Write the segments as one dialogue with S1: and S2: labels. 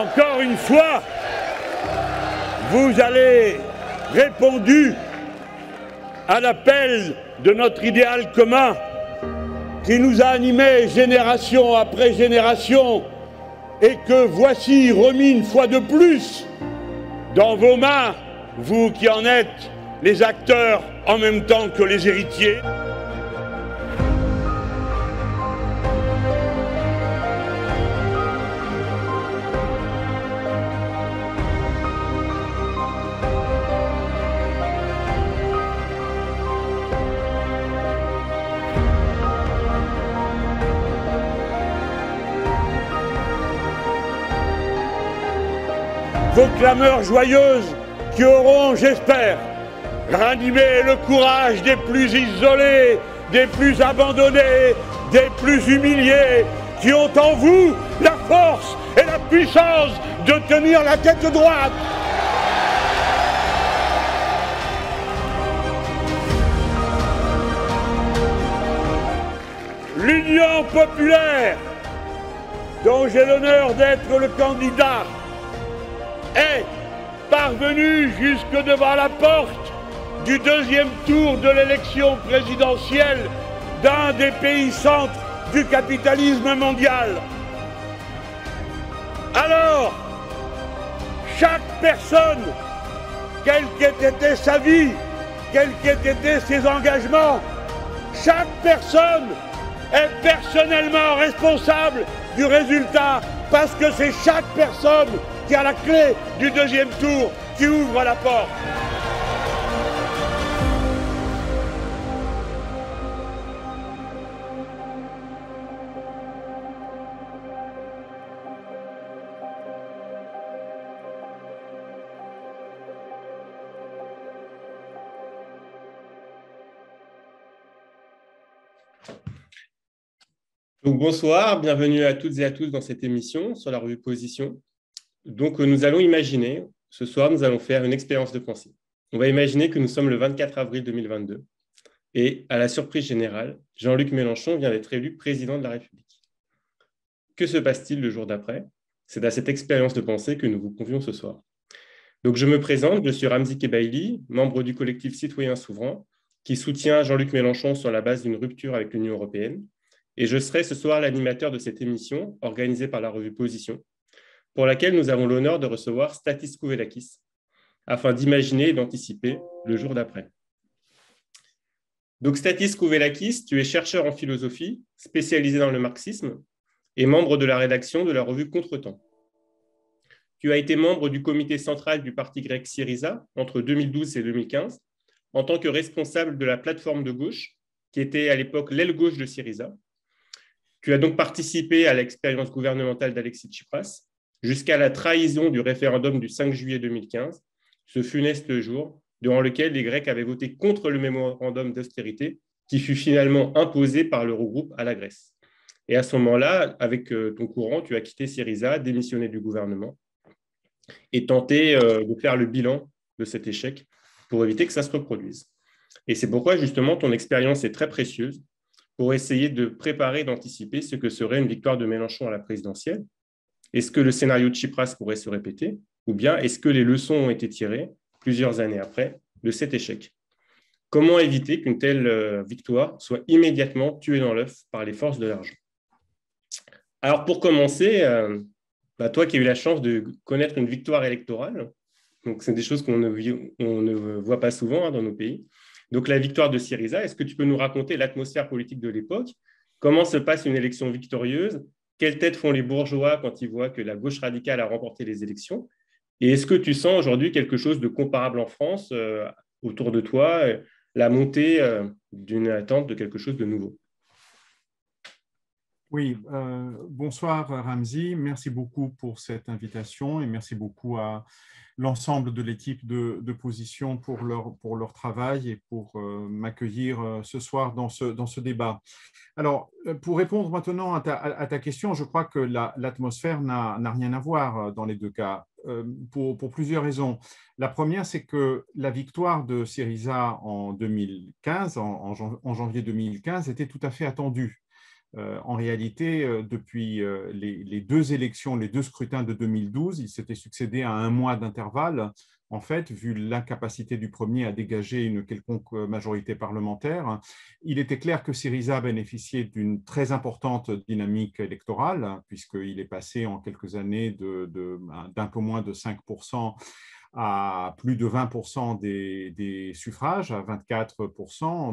S1: encore une fois, vous allez répondu à l'appel de notre idéal commun qui nous a animés génération après génération et que voici remis une fois de plus dans vos mains, vous qui en êtes les acteurs en même temps que les héritiers. clameurs joyeuses qui auront, j'espère, ranimé le courage des plus isolés, des plus abandonnés, des plus humiliés, qui ont en vous la force et la puissance de tenir la tête droite. L'Union populaire, dont j'ai l'honneur d'être le candidat est parvenu jusque devant la porte du deuxième tour de l'élection présidentielle d'un des pays centres du capitalisme mondial. Alors, chaque personne, quelle qu'ait été sa vie, quels qu'aient été ses engagements, chaque personne est personnellement responsable du résultat parce que c'est chaque personne qui a la clé du deuxième tour, qui ouvre la porte.
S2: bonsoir, bienvenue à toutes et à tous dans cette émission sur la rue Position donc, nous allons imaginer, ce soir, nous allons faire une expérience de pensée. On va imaginer que nous sommes le 24 avril 2022 et, à la surprise générale, Jean-Luc Mélenchon vient d'être élu président de la République. Que se passe-t-il le jour d'après C'est à cette expérience de pensée que nous vous convions ce soir. Donc, je me présente, je suis Ramzi Kebaili, membre du collectif Citoyens Souverains, qui soutient Jean-Luc Mélenchon sur la base d'une rupture avec l'Union européenne. Et je serai ce soir l'animateur de cette émission organisée par la revue Position, pour laquelle nous avons l'honneur de recevoir Statis Kouvelakis, afin d'imaginer et d'anticiper le jour d'après. Donc, Statis Kouvelakis, tu es chercheur en philosophie, spécialisé dans le marxisme, et membre de la rédaction de la revue Contretemps. Tu as été membre du comité central du parti grec Syriza entre 2012 et 2015, en tant que responsable de la plateforme de gauche, qui était à l'époque l'aile gauche de Syriza. Tu as donc participé à l'expérience gouvernementale d'Alexis Tsipras jusqu'à la trahison du référendum du 5 juillet 2015, ce funeste jour durant lequel les Grecs avaient voté contre le mémorandum d'austérité qui fut finalement imposé par l'Eurogroupe à la Grèce. Et à ce moment-là, avec euh, ton courant, tu as quitté Syriza, démissionné du gouvernement et tenté euh, de faire le bilan de cet échec pour éviter que ça se reproduise. Et c'est pourquoi justement ton expérience est très précieuse pour essayer de préparer, d'anticiper ce que serait une victoire de Mélenchon à la présidentielle, est-ce que le scénario de Tsipras pourrait se répéter Ou bien est-ce que les leçons ont été tirées plusieurs années après de cet échec Comment éviter qu'une telle euh, victoire soit immédiatement tuée dans l'œuf par les forces de l'argent Alors pour commencer, euh, bah, toi qui as eu la chance de connaître une victoire électorale, donc c'est des choses qu'on ne, voit pas souvent hein, dans nos pays. Donc la victoire de Syriza, est-ce que tu peux nous raconter l'atmosphère politique de l'époque Comment se passe une élection victorieuse quelle tête font les bourgeois quand ils voient que la gauche radicale a remporté les élections Et est-ce que tu sens aujourd'hui quelque chose de comparable en France euh, autour de toi, euh, la montée euh, d'une attente de quelque chose de nouveau
S3: oui, euh, bonsoir Ramzi, merci beaucoup pour cette invitation et merci beaucoup à l'ensemble de l'équipe de, position pour leur, pour leur travail et pour euh, m'accueillir euh, ce soir dans ce, dans ce débat. Alors, pour répondre maintenant à ta, question, je crois que l'atmosphère n'a rien à voir dans les deux cas. Pour, plusieurs raisons. La première, c'est que la victoire de Syriza en 2015, en, en, en janvier 2015, était tout à fait attendue euh, en réalité, euh, depuis euh, les, deux élections, les deux scrutins de 2012, il s'était succédé à un mois d'intervalle. En fait, vu l'incapacité du premier à dégager une quelconque majorité parlementaire, il était clair que Syriza bénéficiait d'une très importante dynamique électorale, puisqu'il est passé en quelques années ben, d'un peu moins de 5% à plus de 20% des, suffrages, à 24% en,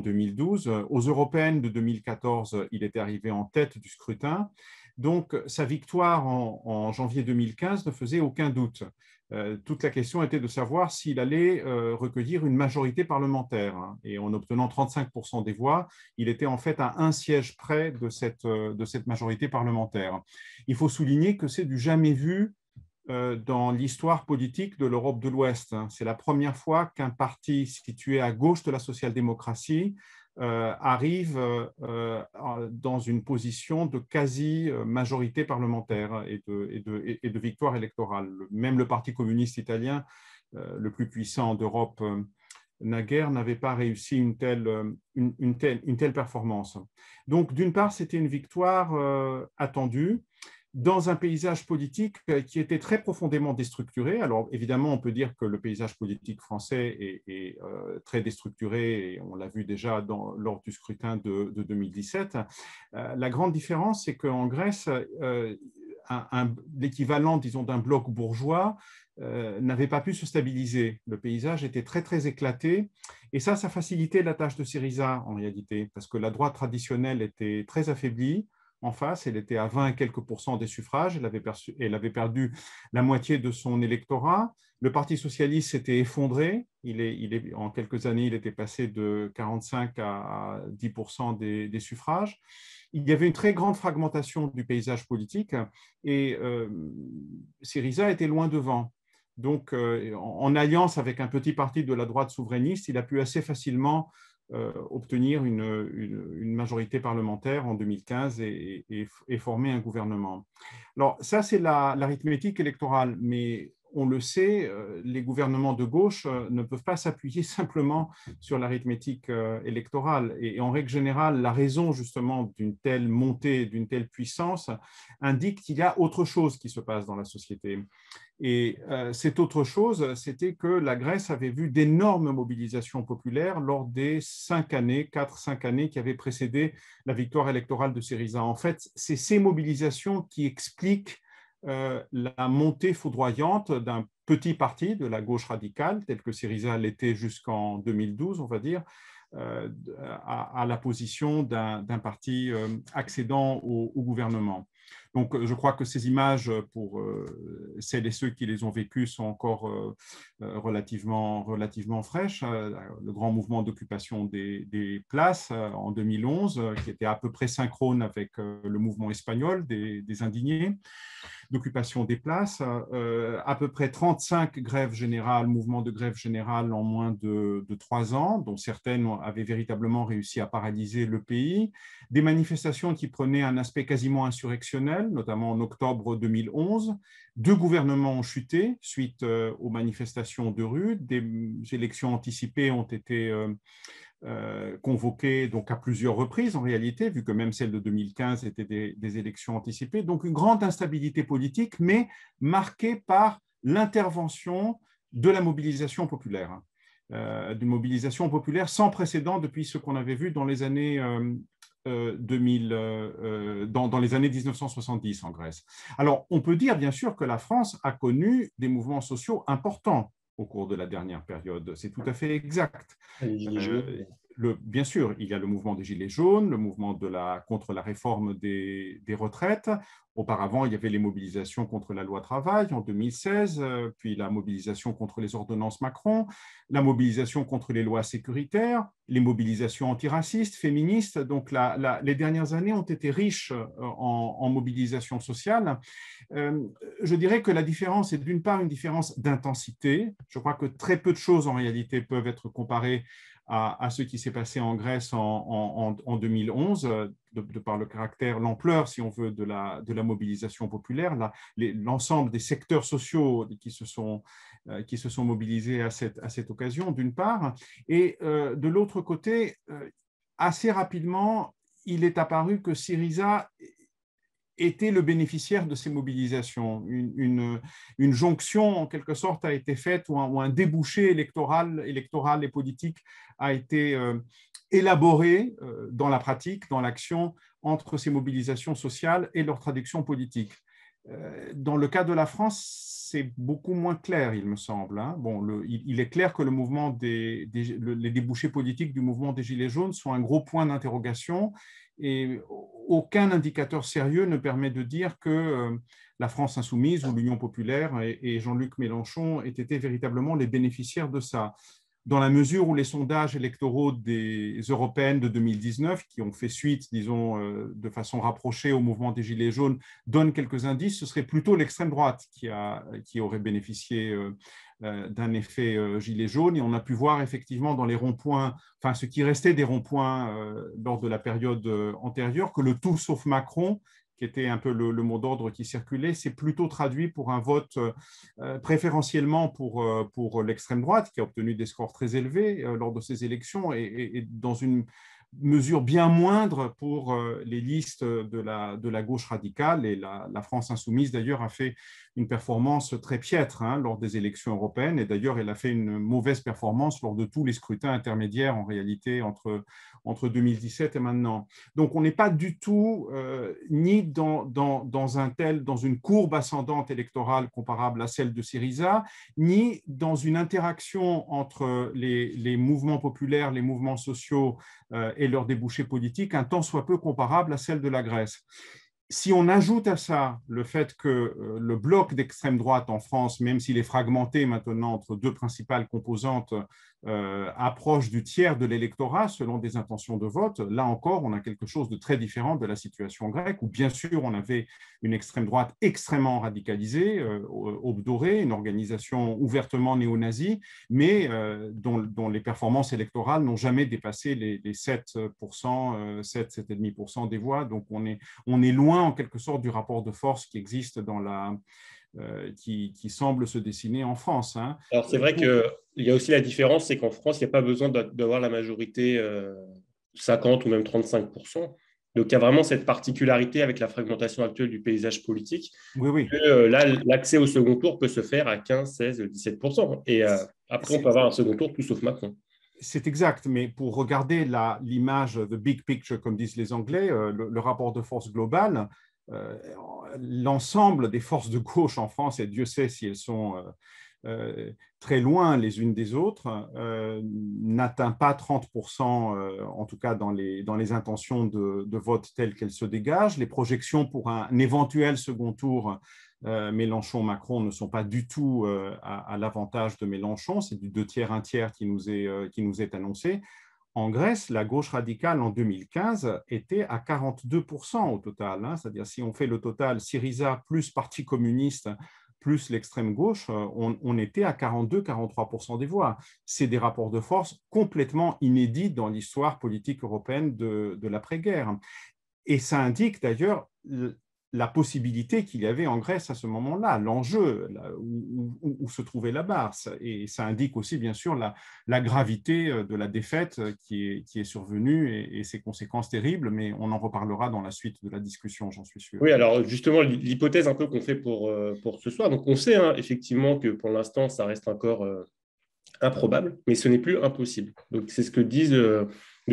S3: 2012. Aux européennes de 2014, il était arrivé en tête du scrutin. Donc, sa victoire en, janvier 2015 ne faisait aucun doute. Euh, toute la question était de savoir s'il allait euh, recueillir une majorité parlementaire. et en obtenant 35% des voix, il était en fait à un siège près de cette majorité parlementaire. Il faut souligner que c'est du jamais vu euh, dans l'histoire politique de l'Europe de l'Ouest. Hein. C'est la première fois qu'un parti situé à gauche de la social-démocratie euh, arrive euh, dans une position de quasi-majorité parlementaire et de, victoire électorale. Même le Parti communiste italien, le plus puissant d'Europe naguère, n'avait pas réussi une telle performance. Donc, d'une part, c'était une victoire attendue dans un paysage politique euh, qui était très profondément déstructuré. Alors évidemment, on peut dire que le paysage politique français est, euh, très déstructuré, et on l'a vu déjà lors du scrutin de, 2017. Euh, la grande différence, c'est qu'en Grèce, l'équivalent, disons, d'un bloc bourgeois n'avait pas pu se stabiliser. Le paysage était très, très éclaté. Et ça, ça facilitait la tâche de Syriza, en réalité, parce que la droite traditionnelle était très affaiblie en face. Elle était à 20 et quelques pourcents des suffrages. Elle avait, elle avait perdu la moitié de son électorat. Le Parti socialiste s'était effondré. Il il en quelques années, il était passé de 45 à 10 des, des, suffrages. Il y avait une très grande fragmentation du paysage politique et euh, Syriza était loin devant. Donc, euh, en, alliance avec un petit parti de la droite souverainiste, il a pu assez facilement euh, obtenir une, majorité parlementaire en 2015 et, former un gouvernement. Alors ça, c'est l'arithmétique électorale, mais on le sait, euh, les gouvernements de gauche euh, ne peuvent pas s'appuyer simplement sur l'arithmétique euh, électorale. Et en règle générale, la raison justement d'une telle montée, d'une telle puissance, indique qu'il y a autre chose qui se passe dans la société. Et cette autre chose, c'était que la Grèce avait vu d'énormes mobilisations populaires lors des cinq années, quatre, cinq années qui avaient précédé la victoire électorale de Syriza. En fait, c'est ces mobilisations qui expliquent euh, la montée foudroyante d'un petit parti de la gauche radicale, tel que Syriza l'était jusqu'en 2012, on va dire, euh, à, la position d'un parti euh, accédant au gouvernement. Donc, euh, je crois que ces images, euh, pour euh, celles et ceux qui les ont vécues, sont encore relativement, relativement fraîches. Le grand mouvement d'occupation des, des, places en 2011, qui était à peu près synchrone avec le mouvement espagnol des, des indignés, d'occupation des places, à peu près 35 grèves générales, mouvements de grève générale en moins de, de trois ans, dont certaines avaient véritablement réussi à paralyser le pays, des manifestations qui prenaient un aspect quasiment insurrectionnel notamment en octobre 2011. Deux gouvernements ont chuté suite euh, aux manifestations de rue. Des élections anticipées ont été euh, euh, convoquées donc à plusieurs reprises en réalité, vu que même celle de 2015 étaient des, élections anticipées. Donc une grande instabilité politique, mais marquée par l'intervention de la mobilisation populaire, hein. d'une mobilisation populaire sans précédent depuis ce qu'on avait vu dans les années 2000, euh, euh, euh, dans, dans les années 1970 en Grèce. Alors, on peut dire bien sûr que la France a connu des mouvements sociaux importants au cours de la dernière période. C'est tout à fait exact bien sûr, il y a le mouvement des Gilets jaunes, le mouvement de la, contre la réforme des, retraites. Auparavant, il y avait les mobilisations contre la loi travail en 2016, euh, puis la mobilisation contre les ordonnances Macron, la mobilisation contre les lois sécuritaires, les mobilisations antiracistes, féministes. Donc, les dernières années ont été riches euh, en, en mobilisation sociale. Euh, je dirais que la différence est d'une part une différence d'intensité. Je crois que très peu de choses en réalité peuvent être comparées à, ce qui s'est passé en Grèce en, 2011, euh, de, par le caractère, l'ampleur, si on veut, de la, de la mobilisation populaire, l'ensemble des secteurs sociaux qui se sont, euh, qui se sont mobilisés à cette, à cette occasion, d'une part, et euh, de l'autre côté, assez rapidement, il est apparu que Syriza était le bénéficiaire de ces mobilisations. Une, jonction, en quelque sorte, a été faite, ou un, débouché électoral, électoral et politique a été euh, élaboré euh, dans la pratique, dans l'action, entre ces mobilisations sociales et leur traduction politique. Euh, dans le cas de la France, c'est beaucoup moins clair, il me semble. Hein. Bon, le, il, est clair que le mouvement les débouchés politiques du mouvement des Gilets jaunes sont un gros point d'interrogation et aucun indicateur sérieux ne permet de dire que euh, la France insoumise ou l'Union populaire et, Jean-Luc Mélenchon aient été véritablement les bénéficiaires de ça. Dans la mesure où les sondages électoraux des européennes de 2019, qui ont fait suite, disons, euh, de façon rapprochée au mouvement des Gilets jaunes, donnent quelques indices, ce serait plutôt l'extrême droite qui, a, qui aurait bénéficié euh, euh, d'un effet euh, gilet jaune. Et on a pu voir effectivement dans les ronds-points, enfin ce qui restait des ronds-points euh, lors de la période antérieure, que le tout sauf Macron qui était un peu le, mot d'ordre qui circulait, s'est plutôt traduit pour un vote préférentiellement pour, l'extrême droite, qui a obtenu des scores très élevés lors de ces élections et, dans une mesure bien moindre pour les listes de la, gauche radicale. Et la France insoumise, d'ailleurs, a fait une performance très piètre hein, lors des élections européennes. Et d'ailleurs, elle a fait une mauvaise performance lors de tous les scrutins intermédiaires, en réalité, entre, entre 2017 et maintenant. Donc, on n'est pas du tout euh, ni dans, dans, un tel, dans une courbe ascendante électorale comparable à celle de Syriza, ni dans une interaction entre les, mouvements populaires, les mouvements sociaux euh, et leurs débouchés politiques, un temps soit peu comparable à celle de la Grèce si on ajoute à ça le fait que euh, le bloc d'extrême droite en France, même s'il est fragmenté maintenant entre deux principales composantes, euh, approche du tiers de l'électorat selon des intentions de vote. Là encore, on a quelque chose de très différent de la situation grecque, où bien sûr on avait une extrême droite extrêmement radicalisée, euh, Aube une organisation ouvertement néo-nazie, mais euh, dont, les performances électorales n'ont jamais dépassé les, les 7%, 7,5% des voix. Donc on est, on est loin en quelque sorte du rapport de force qui existe dans la euh, qui, qui, semble se dessiner en France. Hein. Alors c'est vrai qu'il
S2: y a aussi la différence, c'est qu'en France, il n'y a pas besoin d'avoir la majorité 50 euh, ou même 35 donc, il y a vraiment cette particularité avec la fragmentation actuelle du paysage politique.
S3: Oui, oui. Que, euh,
S2: là, l'accès au second tour peut se faire à 15, 16, 17 Et après, on peut avoir un second tour tout sauf Macron.
S3: C'est exact, mais pour regarder l'image, the big picture, comme disent les Anglais, le, le, rapport de force global, euh, l'ensemble des forces de gauche en France, et Dieu sait si elles sont euh, euh, très loin les unes des autres, n'atteint pas 30%, en tout cas dans les, intentions de, vote telles qu'elles se dégagent. Les projections pour un, éventuel second tour Mélenchon-Macron ne sont pas du tout à, l'avantage de Mélenchon. C'est du deux tiers, un tiers qui nous est annoncé. En Grèce, la gauche radicale en 2015 était à 42% au total. Hein. C'est-à-dire, si on fait le total Syriza plus Parti communiste plus l'extrême gauche, euh, on, était à 42-43% des voix. C'est des rapports de force complètement inédits dans l'histoire politique européenne de l'après-guerre. Et ça indique d'ailleurs la possibilité qu'il y avait en Grèce à ce moment-là, l'enjeu où, se trouvait la barre. Et ça indique aussi, bien sûr, la, gravité euh, de la défaite euh, qui est, survenue et, ses conséquences terribles, mais on en reparlera dans la suite de la discussion, j'en suis sûr. Oui,
S2: alors justement, l'hypothèse un peu qu'on fait pour, euh, pour ce soir, donc on sait hein, effectivement que pour l'instant, ça reste encore improbable, mais ce n'est plus impossible. Donc c'est ce que disent de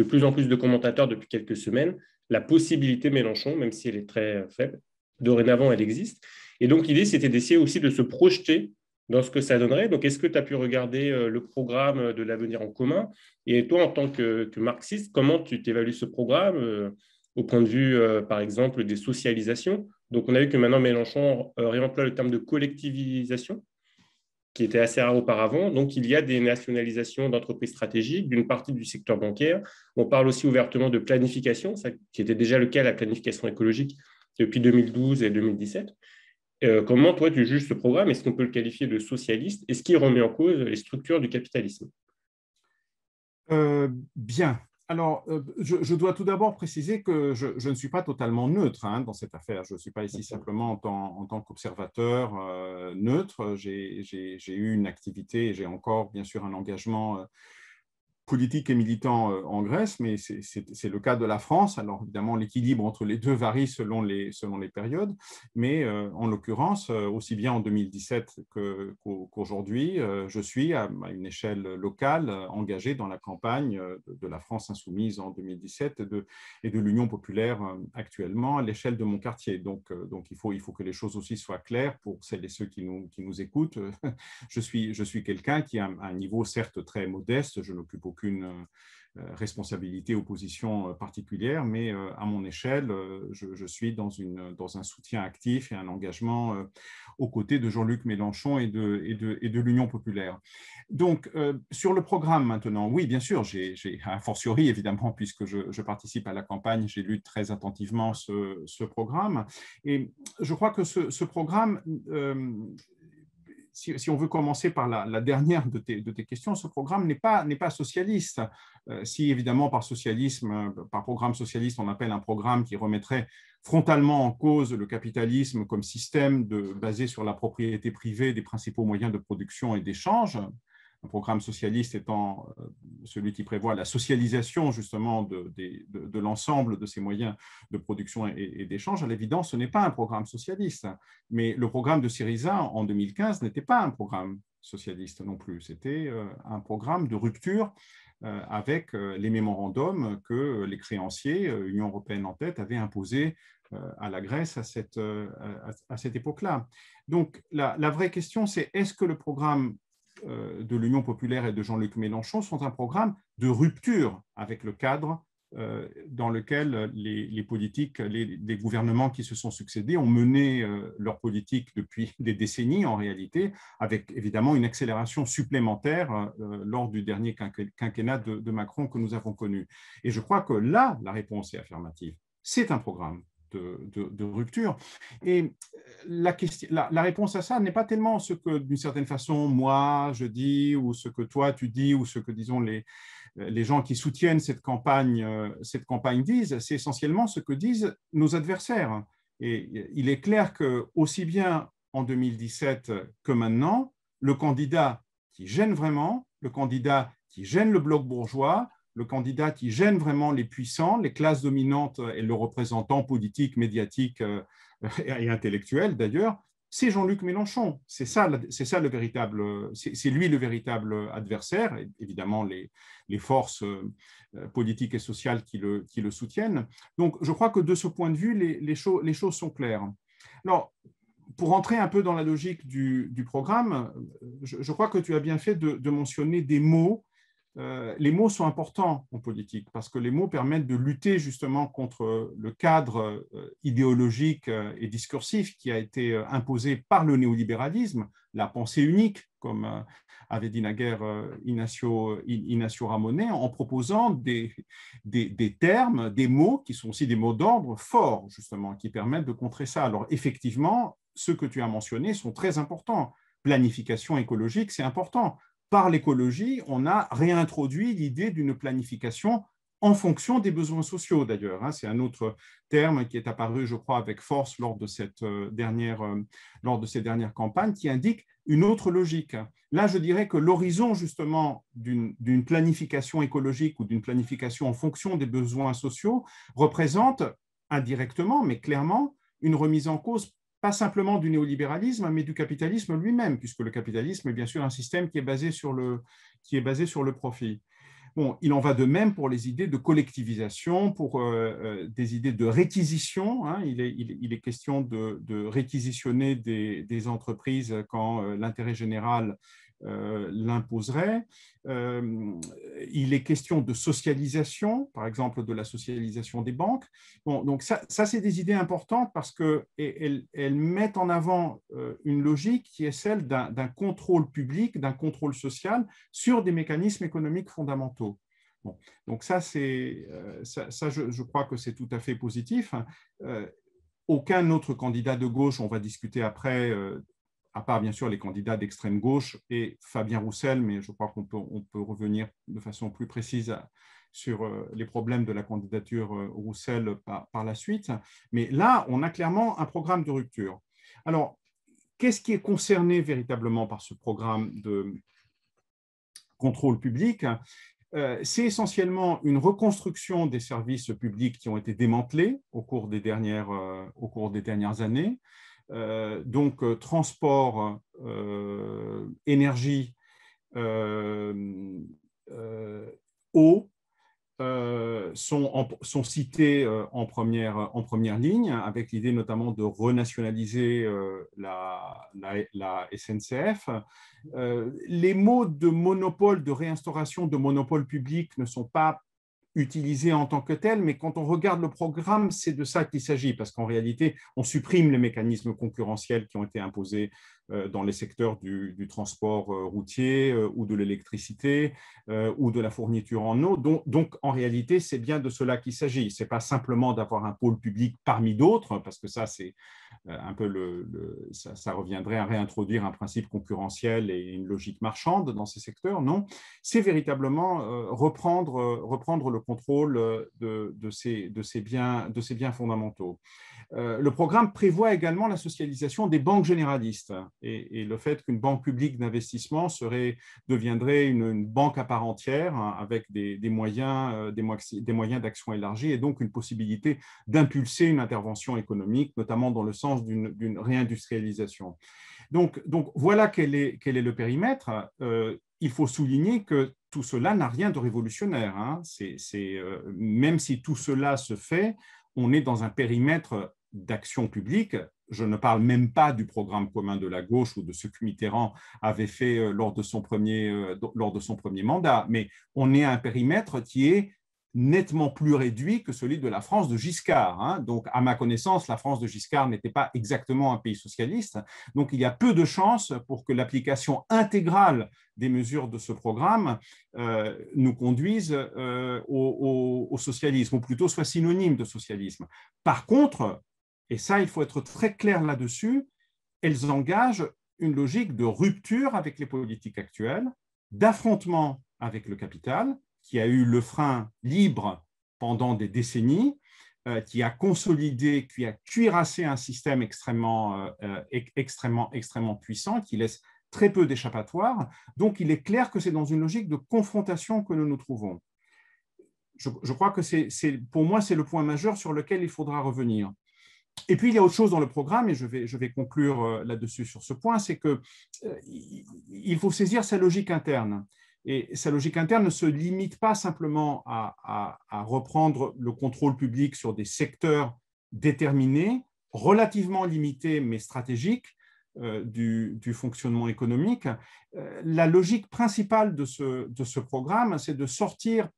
S2: plus en plus de commentateurs depuis quelques semaines la possibilité Mélenchon, même si elle est très euh, faible. Dorénavant, elle existe. Et donc, l'idée, c'était d'essayer aussi de se projeter dans ce que ça donnerait. Donc, est-ce que tu as pu regarder euh, le programme de l'avenir en commun Et toi, en tant que, marxiste, comment tu t'évalues ce programme euh, au point de vue, par exemple, des socialisations Donc, on a vu que maintenant, Mélenchon réemploie le terme de collectivisation qui était assez rare auparavant. Donc, il y a des nationalisations d'entreprises stratégiques, d'une partie du secteur bancaire. On parle aussi ouvertement de planification, ça, qui était déjà le cas, la planification écologique, depuis 2012 et 2017. Euh, comment, toi, tu juges ce programme Est-ce qu'on peut le qualifier de socialiste Est-ce qu'il remet en cause les structures du capitalisme
S3: euh, Bien alors, euh, je, dois tout d'abord préciser que je, ne suis pas totalement neutre hein, dans cette affaire. Je ne suis pas ici simplement en tant, qu'observateur euh, neutre. J'ai eu une activité, et j'ai encore bien sûr un engagement euh, politique et militant euh, en Grèce, mais c'est le cas de la France. Alors évidemment, l'équilibre entre les deux varie selon les, selon les périodes, mais euh, en l'occurrence, euh, aussi bien en 2017 qu'aujourd'hui, je suis à, une échelle locale engagé dans la campagne de, la France insoumise en 2017 et de, et de l'Union populaire actuellement à l'échelle de mon quartier. Donc, donc il, faut, il faut que les choses aussi soient claires pour celles et ceux qui nous, qui nous écoutent. je suis, je suis quelqu'un qui a un, niveau certes très modeste, je n'occupe aucune euh, responsabilité, position euh, particulière, mais euh, à mon échelle, je, suis dans, une, dans, un soutien actif et un engagement aux côtés de Jean-Luc Mélenchon et de, et de, et de l'Union populaire. Donc, sur le programme maintenant, oui, bien sûr, j'ai a fortiori, évidemment, puisque je, participe à la campagne, j'ai lu très attentivement ce, ce, programme. Et je crois que ce, programme, si, on veut commencer par la, dernière de tes, questions, ce programme n'est pas, pas socialiste. Euh, si évidemment par socialisme, euh, par programme socialiste, on appelle un programme qui remettrait frontalement en cause le capitalisme comme système basé sur la propriété privée des principaux moyens de production et d'échange, programme socialiste étant euh, celui qui prévoit la socialisation justement de, l'ensemble de ces moyens de production et, d'échange, à l'évidence, ce n'est pas un programme socialiste. Mais le programme de Syriza en 2015 n'était pas un programme socialiste non plus. C'était euh, un programme de rupture euh, avec les mémorandums que les créanciers, Union européenne en tête, avaient imposés à la Grèce à cette, à cette époque-là. Donc la, la vraie question, c'est est-ce que le programme euh, de l'Union populaire et de Jean-Luc Mélenchon sont un programme de rupture avec le cadre euh, dans lequel les, politiques, les, gouvernements qui se sont succédés ont mené euh, leur politique depuis des décennies en réalité, avec évidemment une accélération supplémentaire lors du dernier quinquennat de Macron que nous avons connu. Et je crois que là, la réponse est affirmative. C'est un programme de, rupture. Et euh, la, réponse à ça n'est pas tellement ce que, d'une certaine façon, moi, je dis, ou ce que toi, tu dis, ou ce que, disons, les, euh, les gens qui soutiennent cette campagne, euh, cette campagne disent, c'est essentiellement ce que disent nos adversaires. Et il est clair que, aussi bien en 2017 que maintenant, le candidat qui gêne vraiment, le candidat qui gêne le bloc bourgeois, le candidat qui gêne vraiment les puissants, les classes dominantes et le représentant politique, médiatique euh, et intellectuel d'ailleurs, c'est Jean-Luc Mélenchon. C'est ça, c'est ça le véritable, c'est lui le véritable adversaire. évidemment, les, forces euh, politiques et sociales qui le, soutiennent. Donc, je crois que de ce point de vue, les, choses sont claires. Alors, pour entrer un peu dans la logique du, programme, je, crois que tu as bien fait de mentionner des mots euh, les mots sont importants en politique parce que les mots permettent de lutter justement contre euh, le cadre euh, idéologique et discursif qui a été imposé par le néolibéralisme, la pensée unique, comme avait dit naguère Ignacio, Ramonet, en proposant des, des, termes, des mots qui sont aussi des mots d'ordre forts, justement, qui permettent de contrer ça. Alors effectivement, ceux que tu as mentionnés sont très importants. Planification écologique, c'est important par l'écologie, on a réintroduit l'idée d'une planification en fonction des besoins sociaux d'ailleurs. Hein. C'est un autre terme qui est apparu, je crois, avec force lors de, cette euh, dernière, euh, lors de ces dernières campagnes, qui indique une autre logique. Là, je dirais que l'horizon justement d'une planification écologique ou d'une planification en fonction des besoins sociaux représente indirectement, mais clairement, une remise en cause pas simplement du néolibéralisme, mais du capitalisme lui-même, puisque le capitalisme est bien sûr un système qui est basé sur le, qui est basé sur le profit. Bon, il en va de même pour les idées de collectivisation, pour euh, euh, des idées de réquisition. Hein. il, est, il, est, question de, de réquisitionner des, des, entreprises quand euh, l'intérêt général l'imposerait il est question de socialisation, par exemple de la socialisation des banques. Bon, donc ça, ça c'est des idées importantes parce qu'elles elles mettent en avant euh, une logique qui est celle d'un contrôle public, d'un contrôle social sur des mécanismes économiques fondamentaux. donc ça, c'est, euh, ça, je, je, crois que c'est tout à fait positif. Hein. Euh, aucun autre candidat de gauche, on va discuter après à part bien sûr les candidats d'extrême gauche et Fabien Roussel, mais je crois qu'on peut, revenir de façon plus précise sur euh, les problèmes de la candidature euh, Roussel par, la suite. Mais là, on a clairement un programme de rupture. Alors, qu'est-ce qui est concerné véritablement par ce programme de contrôle public euh, c'est essentiellement une reconstruction des services publics qui ont été démantelés au au cours des dernières années. Euh, donc euh, transport, euh, énergie, eau, sont, cités en, première, en première ligne, avec l'idée notamment de renationaliser la, la, SNCF. les mots de monopole, de réinstauration de monopole public ne sont pas utilisé en tant que tel, mais quand on regarde le programme, c'est de ça qu'il s'agit, parce qu'en réalité, on supprime les mécanismes concurrentiels qui ont été imposés euh, dans les secteurs du, transport euh, routier euh, ou de l'électricité ou de la fourniture en eau. Donc, en réalité, c'est bien de cela qu'il s'agit. Ce n'est pas simplement d'avoir un pôle public parmi d'autres, parce que ça, c'est un peu ça, reviendrait à réintroduire un principe concurrentiel et une logique marchande dans ces secteurs. Non, c'est véritablement reprendre, reprendre le contrôle de, ces, de, ces, biens, de ces biens fondamentaux. Le programme prévoit également la socialisation des banques généralistes et, le fait qu'une banque publique d'investissement deviendrait une, banque à part entière hein, avec des, moyens euh, des, moyens d'action élargis et donc une possibilité d'impulser une intervention économique, notamment dans le sens d'une réindustrialisation. Donc, donc voilà quel est, quel est le périmètre. Euh, il faut souligner que tout cela n'a rien de révolutionnaire. Hein. Euh, même si tout cela se fait, on est dans un périmètre d'action publique, je ne parle même pas du programme commun de la gauche ou de ce que Mitterrand avait fait euh, lors de son premier, euh, lors de son premier mandat, mais on est à un périmètre qui est nettement plus réduit que celui de la France de Giscard. Hein. Donc, à ma connaissance, la France de Giscard n'était pas exactement un pays socialiste. Donc, il y a peu de chances pour que l'application intégrale des mesures de ce programme euh, nous conduise au, socialisme, ou plutôt soit synonyme de socialisme. Par contre, et ça, il faut être très clair là-dessus, elles engagent une logique de rupture avec les politiques actuelles, d'affrontement avec le capital, qui a eu le frein libre pendant des décennies, euh, qui a consolidé, qui a cuirassé un système extrêmement, euh, euh, extrêmement, extrêmement puissant, qui laisse très peu d'échappatoires. Donc, il est clair que c'est dans une logique de confrontation que nous nous trouvons. Je, je crois que c'est, pour moi, c'est le point majeur sur lequel il faudra revenir. Et puis, il y a autre chose dans le programme, et je vais, conclure euh, là-dessus sur ce point, c'est qu'il euh, il faut saisir sa logique interne. Et sa logique interne ne se limite pas simplement à, reprendre le contrôle public sur des secteurs déterminés, relativement limités mais stratégiques, euh, du, fonctionnement économique. la logique principale de ce, programme, c'est de sortir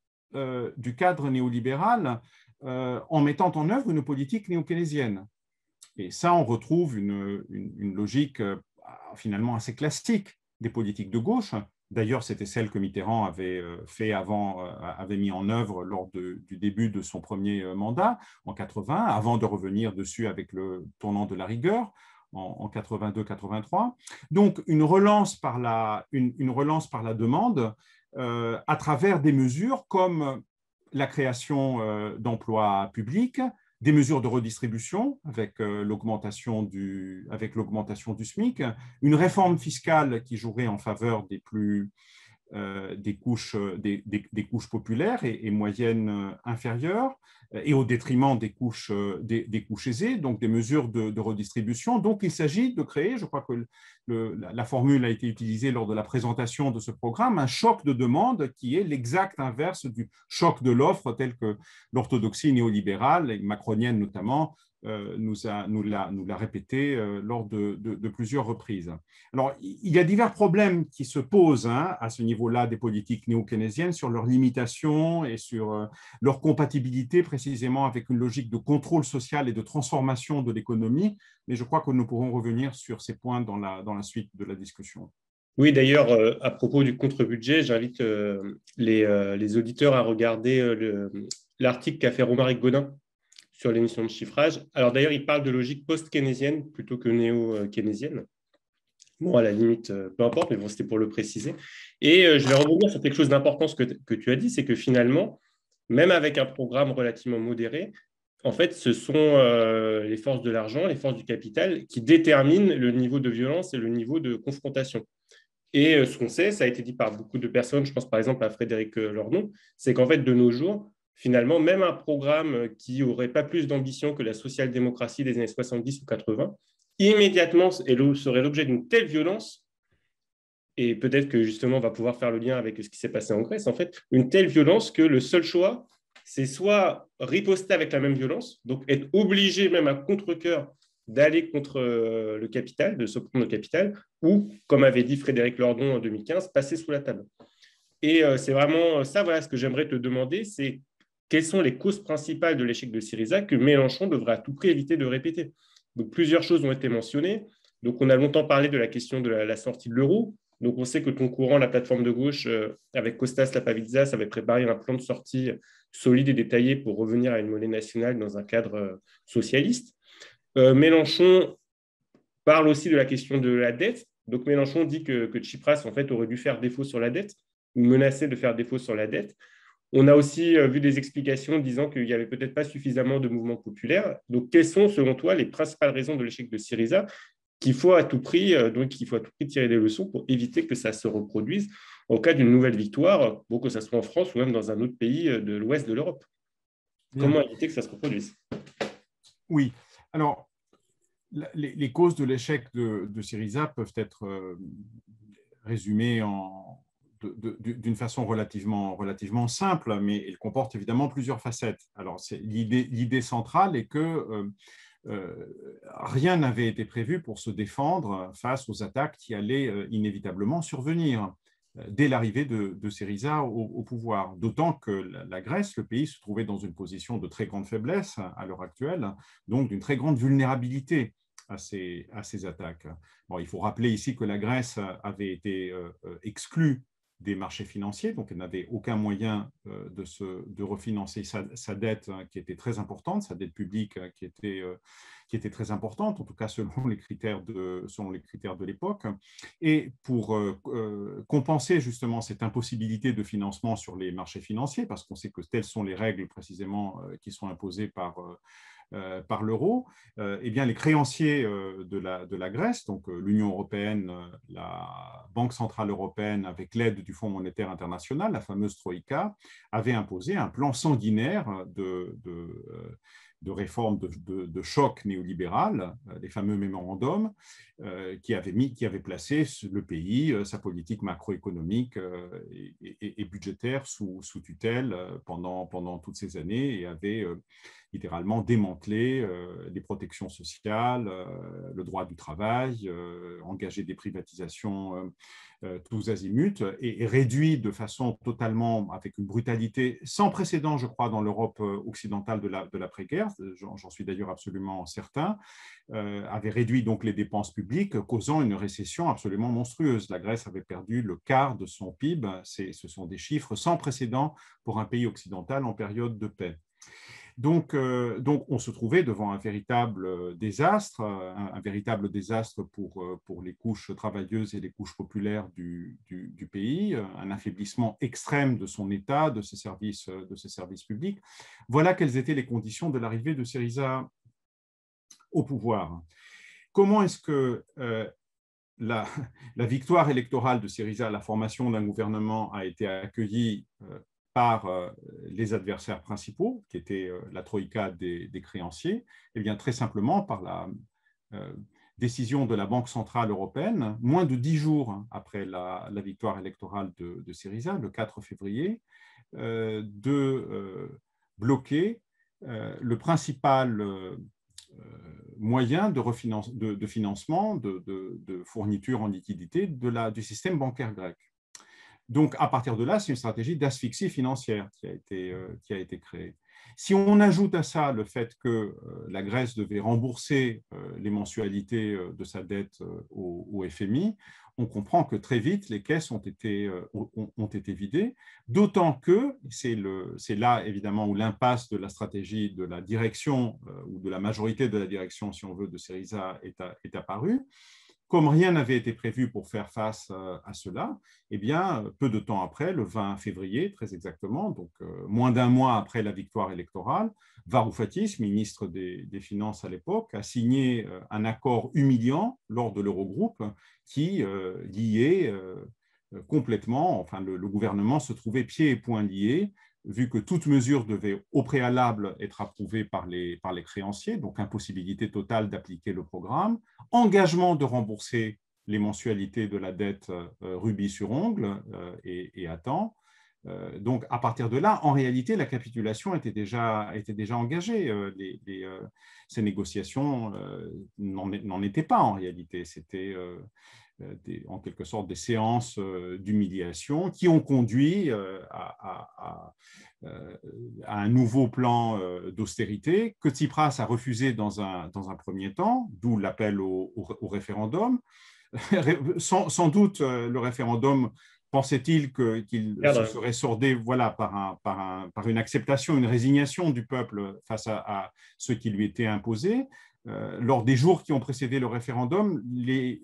S3: du cadre néolibéral euh, en mettant en œuvre une politique néo-keynésienne. Et ça, on retrouve une, logique euh, finalement assez classique des politiques de gauche. D'ailleurs, c'était celle que Mitterrand avait euh, fait avant, avait mis en œuvre lors du début de son premier mandat en 80, avant de revenir dessus avec le tournant de la rigueur en, 82-83. Donc une relance par la, une, relance par la demande à travers des mesures comme la création euh, d'emplois publics, des mesures de redistribution avec euh, l'augmentation du, du SMIC, une réforme fiscale qui jouerait en faveur des plus, euh, euh, des, couches, populaires et, moyennes euh, inférieures, et au détriment des couches, des, aisées, donc des mesures de, redistribution. Donc il s'agit de créer, je crois que la, la, formule a été utilisée lors de la présentation de ce programme, un choc de demande qui est l'exact inverse du choc de l'offre tel que l'orthodoxie néolibérale, et macronienne notamment, euh, nous, a, nous, l'a, nous l'a répété euh, lors de, de, plusieurs reprises. Alors, il y a divers problèmes qui se posent hein, à ce niveau-là des politiques néo-keynésiennes sur leurs limitations et sur euh, leur compatibilité précisément avec une logique de contrôle social et de transformation de l'économie, mais je crois que nous pourrons revenir sur ces points dans la, dans la suite de la discussion.
S2: Oui, d'ailleurs, à propos du contre-budget, j'invite les, les, auditeurs à regarder l'article qu'a fait Romaric Godin sur l'émission de chiffrage. Alors d'ailleurs, il parle de logique post-keynésienne plutôt que néo-keynésienne. Bon, à la limite, euh, peu importe, mais bon, c'était pour le préciser. Et euh, je vais revenir sur quelque chose d'important que, que tu as dit, c'est que finalement, même avec un programme relativement modéré, en fait, ce sont euh, les forces de l'argent, les forces du capital qui déterminent le niveau de violence et le niveau de confrontation. Et ce qu'on sait, ça a été dit par beaucoup de personnes, je pense par exemple à Frédéric Lordon, c'est qu'en fait, de nos jours, finalement, même un programme qui n'aurait pas plus d'ambition que la social-démocratie des années 70 ou 80, immédiatement serait l'objet d'une telle violence, et peut-être que justement on va pouvoir faire le lien avec ce qui s'est passé en Grèce, en fait, une telle violence que le seul choix, c'est soit riposter avec la même violence, donc être obligé même à contre-coeur d'aller contre euh, le capital, de prendre le capital, ou, comme avait dit Frédéric Lordon en 2015, passer sous la table. Et euh, c'est vraiment euh, ça, voilà, ce que j'aimerais te demander, c'est quelles sont les causes principales de l'échec de Syriza que Mélenchon devra à tout prix éviter de répéter. Donc, plusieurs choses ont été mentionnées. Donc, on a longtemps parlé de la question de la, sortie de l'euro. Donc, on sait que ton courant, la plateforme de gauche, euh, avec Costas Lapavitsas, avait préparé un plan de sortie solide et détaillé pour revenir à une monnaie nationale dans un cadre euh, socialiste. Euh, Mélenchon parle aussi de la question de la dette. Donc, Mélenchon dit que, que Tsipras, en fait, aurait dû faire défaut sur la dette ou menacer de faire défaut sur la dette. On a aussi euh, vu des explications disant qu'il n'y avait peut-être pas suffisamment de mouvements populaires. Donc, quelles sont, selon toi, les principales raisons de l'échec de Syriza qu'il faut à tout prix, euh, donc qu'il faut tout tirer des leçons pour éviter que ça se reproduise en cas d'une nouvelle victoire, bon, que ce soit en France ou même dans un autre pays euh, de l'ouest de l'Europe. Comment éviter que ça se reproduise
S3: Oui. Alors, les, causes de l'échec de Syriza peuvent être résumées en, d'une façon relativement, relativement simple, mais il comporte évidemment plusieurs facettes. Alors, l'idée centrale est que euh, euh, rien n'avait été prévu pour se défendre face aux attaques qui allaient euh, inévitablement survenir dès l'arrivée de, de Syriza au, pouvoir. D'autant que la, Grèce, le pays, se trouvait dans une position de très grande faiblesse à l'heure actuelle, donc d'une très grande vulnérabilité à ces, à ces attaques. il faut rappeler ici que la Grèce avait été exclue des marchés financiers, donc elle n'avait aucun moyen euh, de, se, de refinancer sa, dette hein, qui était très importante, sa dette publique hein, qui était, euh, qui était très importante, en tout cas selon les critères de, selon les critères de l'époque. Et pour euh, compenser justement cette impossibilité de financement sur les marchés financiers, parce qu'on sait que telles sont les règles précisément qui sont imposées par euh, par l'euro, euh, eh bien les créanciers euh, de la, de la Grèce, donc l'Union européenne, la Banque centrale européenne, avec l'aide du Fonds monétaire international, la fameuse Troïka, avaient imposé un plan sanguinaire de de réformes de, choc néolibéral, les euh, fameux mémorandums, euh, qui, avaient mis, qui avaient placé le pays, euh, sa politique macroéconomique et, budgétaire sous, sous tutelle pendant, pendant toutes ces années et avaient littéralement démantelé les protections sociales, le droit du travail, engagé des privatisations euh, tous azimuts et, réduit de façon totalement, avec une brutalité sans précédent, je crois, dans l'Europe euh, occidentale de l'après-guerre, la, j'en suis d'ailleurs absolument certain, euh, avait réduit donc les dépenses publiques, causant une récession absolument monstrueuse. La Grèce avait perdu le quart de son PIB, ce sont des chiffres sans précédent pour un pays occidental en période de paix. Donc, euh, donc, on se trouvait devant un véritable euh, désastre, euh, un, véritable désastre pour, pour, les couches travailleuses et les couches populaires du, du, pays, un affaiblissement extrême de son État, de ses services, de ses services publics. Voilà quelles étaient les conditions de l'arrivée de Syriza au pouvoir. Comment est-ce que la, la, victoire électorale de Syriza, la formation d'un gouvernement a été accueillie par euh, les adversaires principaux, qui étaient euh, la troïka des, créanciers, et eh bien, très simplement par la euh, décision de la Banque centrale européenne, moins de dix jours après la, victoire électorale de, Syriza, le 4 février, de bloquer le principal moyen de, financement, de, fourniture en liquidité du système bancaire grec. Donc, à partir de là, c'est une stratégie d'asphyxie financière qui a, été, euh, créée. Si on ajoute à ça le fait que euh, la Grèce devait rembourser euh, les mensualités de sa dette au, FMI, on comprend que très vite, les caisses ont été, vidées, d'autant que, c'est là évidemment où l'impasse de la stratégie de la direction, ou de la majorité de la direction, si on veut, de Syriza est apparue, comme rien n'avait été prévu pour faire face euh, à cela, eh bien, peu de temps après, le 20 février, très exactement, donc euh, moins d'un mois après la victoire électorale, Varoufakis, ministre des, Finances à l'époque, a signé euh, un accord humiliant lors de l'Eurogroupe qui liait complètement, enfin, le, le, gouvernement se trouvait pieds et poings liés vu que toute mesure devait au préalable être approuvée par les, par les créanciers, donc impossibilité totale d'appliquer le programme, engagement de rembourser les mensualités de la dette euh, rubis sur ongle euh, et, à temps. Euh, donc, à partir de là, en réalité, la capitulation était déjà, était déjà engagée. ces négociations n'en étaient pas en réalité. C'était en quelque sorte des séances euh, d'humiliation qui ont conduit euh, euh, à, un nouveau plan d'austérité que Tsipras a refusé dans un, premier temps, d'où l'appel au, référendum. sans, doute le référendum pensait-il qu'il serait sordé voilà, par, une acceptation, une résignation du peuple face à ce qui lui était imposé euh, lors des jours qui ont précédé le référendum,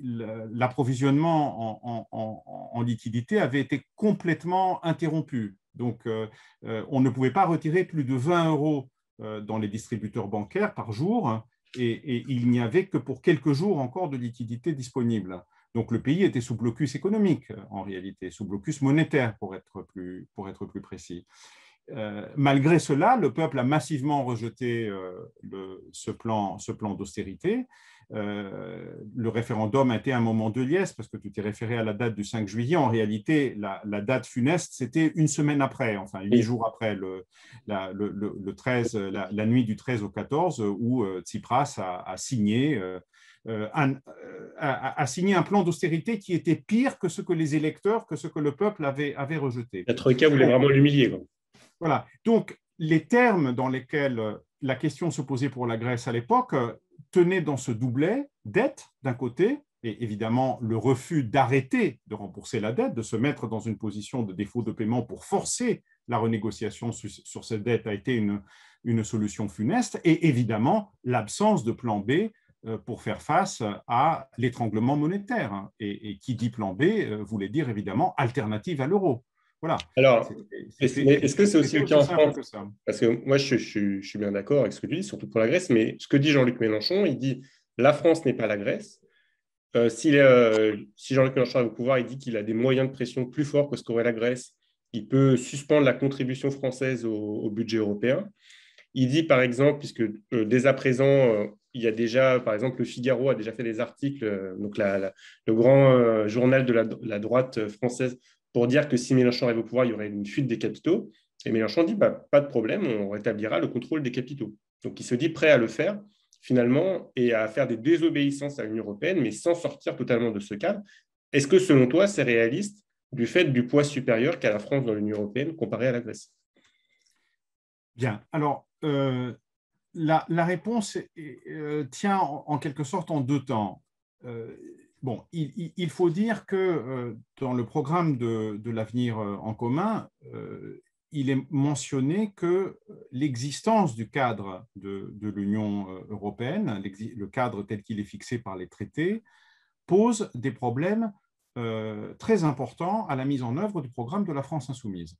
S3: l'approvisionnement en, en, liquidité avait été complètement interrompu. Donc, euh, euh, on ne pouvait pas retirer plus de 20 euros dans les distributeurs bancaires par jour, et, il n'y avait que pour quelques jours encore de liquidité disponible. Donc, le pays était sous blocus économique, en réalité, sous blocus monétaire, pour être plus précis. Euh, malgré cela, le peuple a massivement rejeté euh, ce plan, ce plan d'austérité. Euh, le référendum a été un moment de liesse parce que tu t'es référé à la date du 5 juillet. En réalité, la, date funeste, c'était une semaine après, enfin huit jours après, le, la, 13, la, nuit du 13 au 14, où Tsipras a, signé. Un, plan d'austérité qui était pire que ce que les électeurs, que ce que le peuple avait, avait rejeté. La Troïka voulait vraiment l'humilier. Voilà. Donc, les termes dans lesquels euh, la question se posait pour la Grèce à l'époque euh, tenaient dans ce doublet dette d'un côté et évidemment le refus d'arrêter de rembourser la dette, de se mettre dans une position de défaut de paiement pour forcer la renégociation sur cette dette a été une, solution funeste, et évidemment l'absence de plan B euh, pour faire face à l'étranglement monétaire. Hein, et, qui dit plan B voulait dire évidemment alternative à l'euro. Voilà. Alors, est-ce que c'est aussi le cas en France Parce que
S2: moi, je, suis bien d'accord avec ce que tu dis, surtout pour la Grèce, mais ce que dit Jean-Luc Mélenchon, il dit la France n'est pas la Grèce. Euh, euh, si, Jean-Luc Mélenchon est au pouvoir, il dit qu'il a des moyens de pression plus forts que ce qu'aurait la Grèce. Il peut suspendre la contribution française au, budget européen. Il dit, par exemple, puisque euh, dès à présent, il y a déjà, par exemple, le Figaro a déjà fait des articles, donc le grand journal de la droite française pour dire que si Mélenchon arrive au pouvoir, il y aurait une fuite des capitaux. Et Mélenchon dit, bah, pas de problème, on rétablira le contrôle des capitaux. Donc il se dit prêt à le faire finalement et à faire des désobéissances à l'Union européenne, mais sans sortir totalement de ce cadre. Est-ce que selon toi, c'est réaliste du fait du poids supérieur qu'a la France dans l'Union européenne comparé à la Grèce Bien,
S3: alors euh, la, réponse euh, tient en, quelque sorte en deux temps. Euh, Bon, il, faut dire que euh, dans le programme de, l'avenir euh, en commun, euh, il est mentionné que l'existence du cadre de, l'Union européenne, le cadre tel qu'il est fixé par les traités, pose des problèmes très importants à la mise en œuvre du programme de la France insoumise.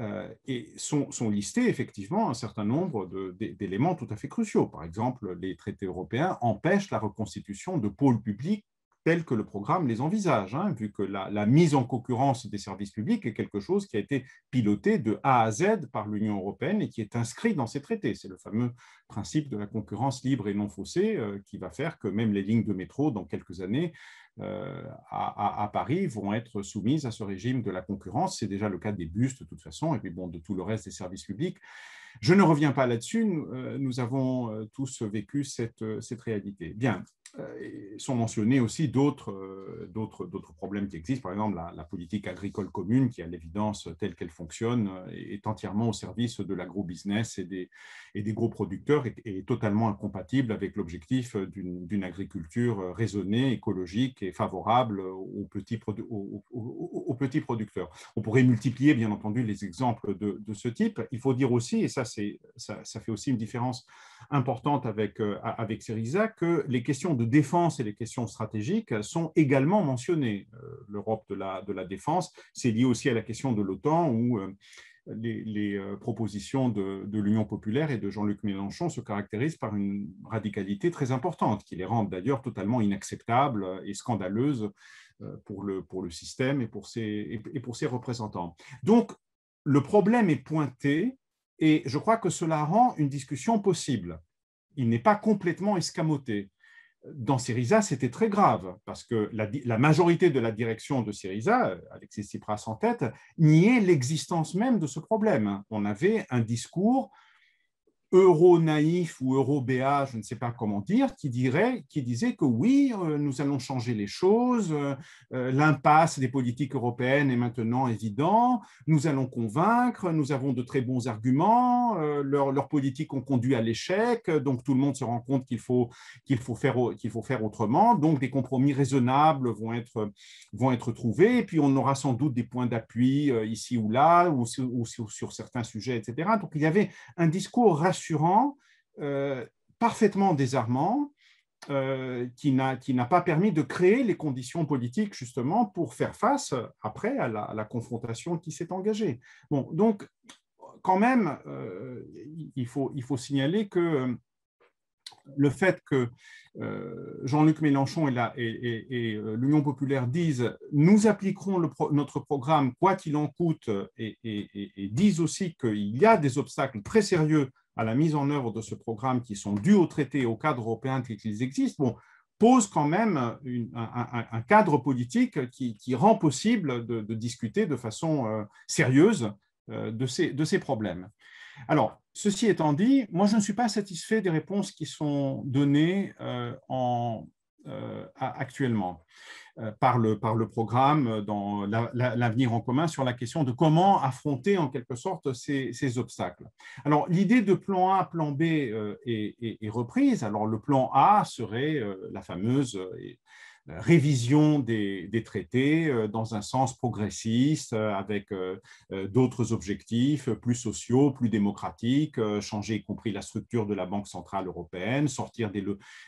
S3: Euh, et sont, listés effectivement un certain nombre d'éléments tout à fait cruciaux. Par exemple, les traités européens empêchent la reconstitution de pôles publics tels que le programme les envisage, hein, vu que la, mise en concurrence des services publics est quelque chose qui a été piloté de A à Z par l'Union européenne et qui est inscrit dans ces traités. C'est le fameux principe de la concurrence libre et non faussée euh, qui va faire que même les lignes de métro, dans quelques années, euh, à, Paris, vont être soumises à ce régime de la concurrence. C'est déjà le cas des bus, de toute façon, et puis bon, de tout le reste des services publics. Je ne reviens pas là-dessus, nous, euh, avons tous vécu cette réalité. Bien, euh, sont mentionnés aussi euh, d'autres problèmes qui existent. Par exemple, la, politique agricole commune, qui à l'évidence, telle qu'elle fonctionne, euh, est entièrement au service de l'agro-business et des, et des, gros producteurs et est totalement incompatible avec l'objectif d'une agriculture raisonnée, écologique et favorable aux petits, aux, aux, petits, producteurs. On pourrait multiplier, bien entendu, les exemples de, ce type. Il faut dire aussi, et ça, ça, ça fait aussi une différence importante avec, avec Syriza, que les questions de défense et les questions stratégiques sont également mentionnées. Euh, L'Europe de la, de la défense, c'est lié aussi à la question de l'OTAN où euh, les, euh, propositions de, de l'Union populaire et de Jean-Luc Mélenchon se caractérisent par une radicalité très importante, qui les rend d'ailleurs totalement inacceptables et scandaleuses pour le, pour le système et pour, ses, et pour ses représentants. Donc, le problème est pointé et je crois que cela rend une discussion possible. Il n'est pas complètement escamoté dans Syriza, c'était très grave, parce que la, majorité de la direction de Syriza, euh, Alexis Tsipras en tête, niait l'existence même de ce problème. On avait un discours euro-naïf ou euro-BA, je ne sais pas comment dire, qui, dirait, qui disait que oui, euh, nous allons changer les choses, euh, euh, l'impasse des politiques européennes est maintenant évident, nous allons convaincre, nous avons de très bons arguments, leurs politiques ont conduit à l'échec, donc tout le monde se rend compte qu'il faut, qu'il faut, faire, qu'il faut faire autrement, donc des compromis raisonnables vont être, vont être trouvés, et puis on aura sans doute des points d'appui ici ou là, ou sur, sur certains sujets, etc. Donc il y avait un discours rationnel assurant, euh, parfaitement désarmant, euh, qui n'a pas permis de créer les conditions politiques justement pour faire face après à la, confrontation qui s'est engagée. donc quand même, euh, il, faut, il, faut, signaler que le fait que Jean-Luc Mélenchon et l'Union populaire disent nous appliquerons notre programme quoi qu'il en coûte et, disent aussi qu'il y a des obstacles très sérieux à la mise en œuvre de ce programme qui sont dus au traité et au cadre européen tel qu'ils existent, bon, pose quand même un, cadre politique qui, rend possible de, discuter de façon euh, sérieuse euh, de ces, problèmes. Alors, ceci étant dit, moi, je ne suis pas satisfait des réponses qui sont données euh, actuellement. Euh, par le, par le programme euh, dans l'avenir en commun sur la question de comment affronter en quelque sorte ces, ces obstacles. Alors l'idée de plan A, plan B euh, est, est, reprise. Alors le plan A serait la fameuse révision des, des, traités dans un sens progressiste, avec d'autres objectifs plus sociaux, plus démocratiques, changer y compris la structure de la Banque centrale européenne, sortir des,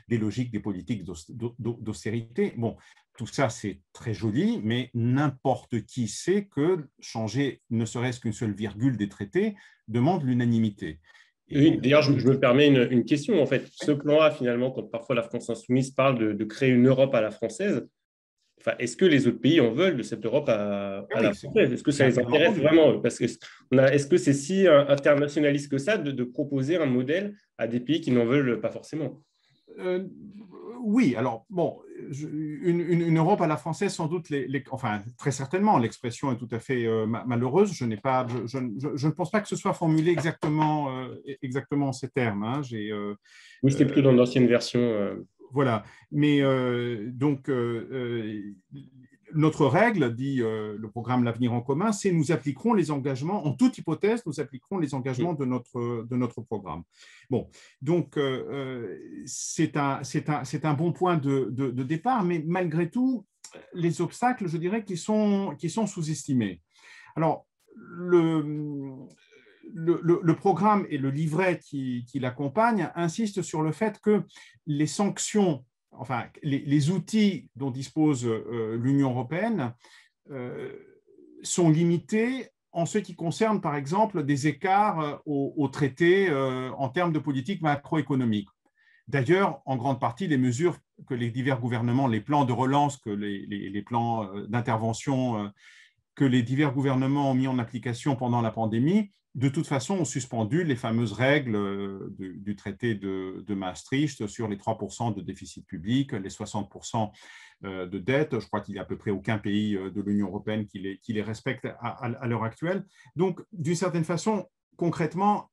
S3: des logiques des politiques d'austérité. Bon, tout ça, c'est très joli, mais n'importe qui sait que changer ne serait-ce qu'une seule virgule des traités demande l'unanimité.
S2: d'ailleurs, je, me permets une, question. En fait, ce plan A, finalement, quand parfois la France insoumise parle de, créer une Europe à la française, enfin, est-ce que les autres pays en veulent de cette Europe à, ah la française Est-ce que ça les intéresse vraiment Parce que est-ce que c'est si euh, internationaliste que ça de, de proposer un modèle à des pays qui n'en veulent pas forcément
S4: euh,
S3: oui, alors bon, une, une, Europe à la française, sans doute, les, enfin, très certainement, l'expression est tout à fait euh, malheureuse. Je, pas, je, ne pense pas que ce soit formulé exactement, euh, exactement en ces termes. Hein. Euh, oui, c'était plutôt dans l'ancienne version. Voilà. Mais donc, notre règle, dit euh, le programme L'avenir en commun, c'est nous appliquerons les engagements, en toute hypothèse, nous appliquerons les engagements de notre, de notre programme. Bon, donc euh, euh, c'est un, un, un, bon point de, de, départ, mais malgré tout, les obstacles, je dirais, qui sont, qui sont sous-estimés. Alors, le, le, le, programme et le livret qui, qui l'accompagne insistent sur le fait que les sanctions enfin, les, outils dont dispose euh, l'Union européenne euh, sont limités en ce qui concerne, par exemple, des écarts euh, au, traité en termes de politique macroéconomique. D'ailleurs, en grande partie, les mesures que les divers gouvernements, les plans de relance, que les plans d'intervention que les divers gouvernements ont mis en application pendant la pandémie de toute façon ont suspendu les fameuses règles euh, du traité de, Maastricht sur les 3% de déficit public, les 60% euh, de dette. Je crois qu'il n'y a à peu près aucun pays euh, de l'Union européenne qui les, respecte à, l'heure actuelle. Donc, d'une certaine façon, concrètement,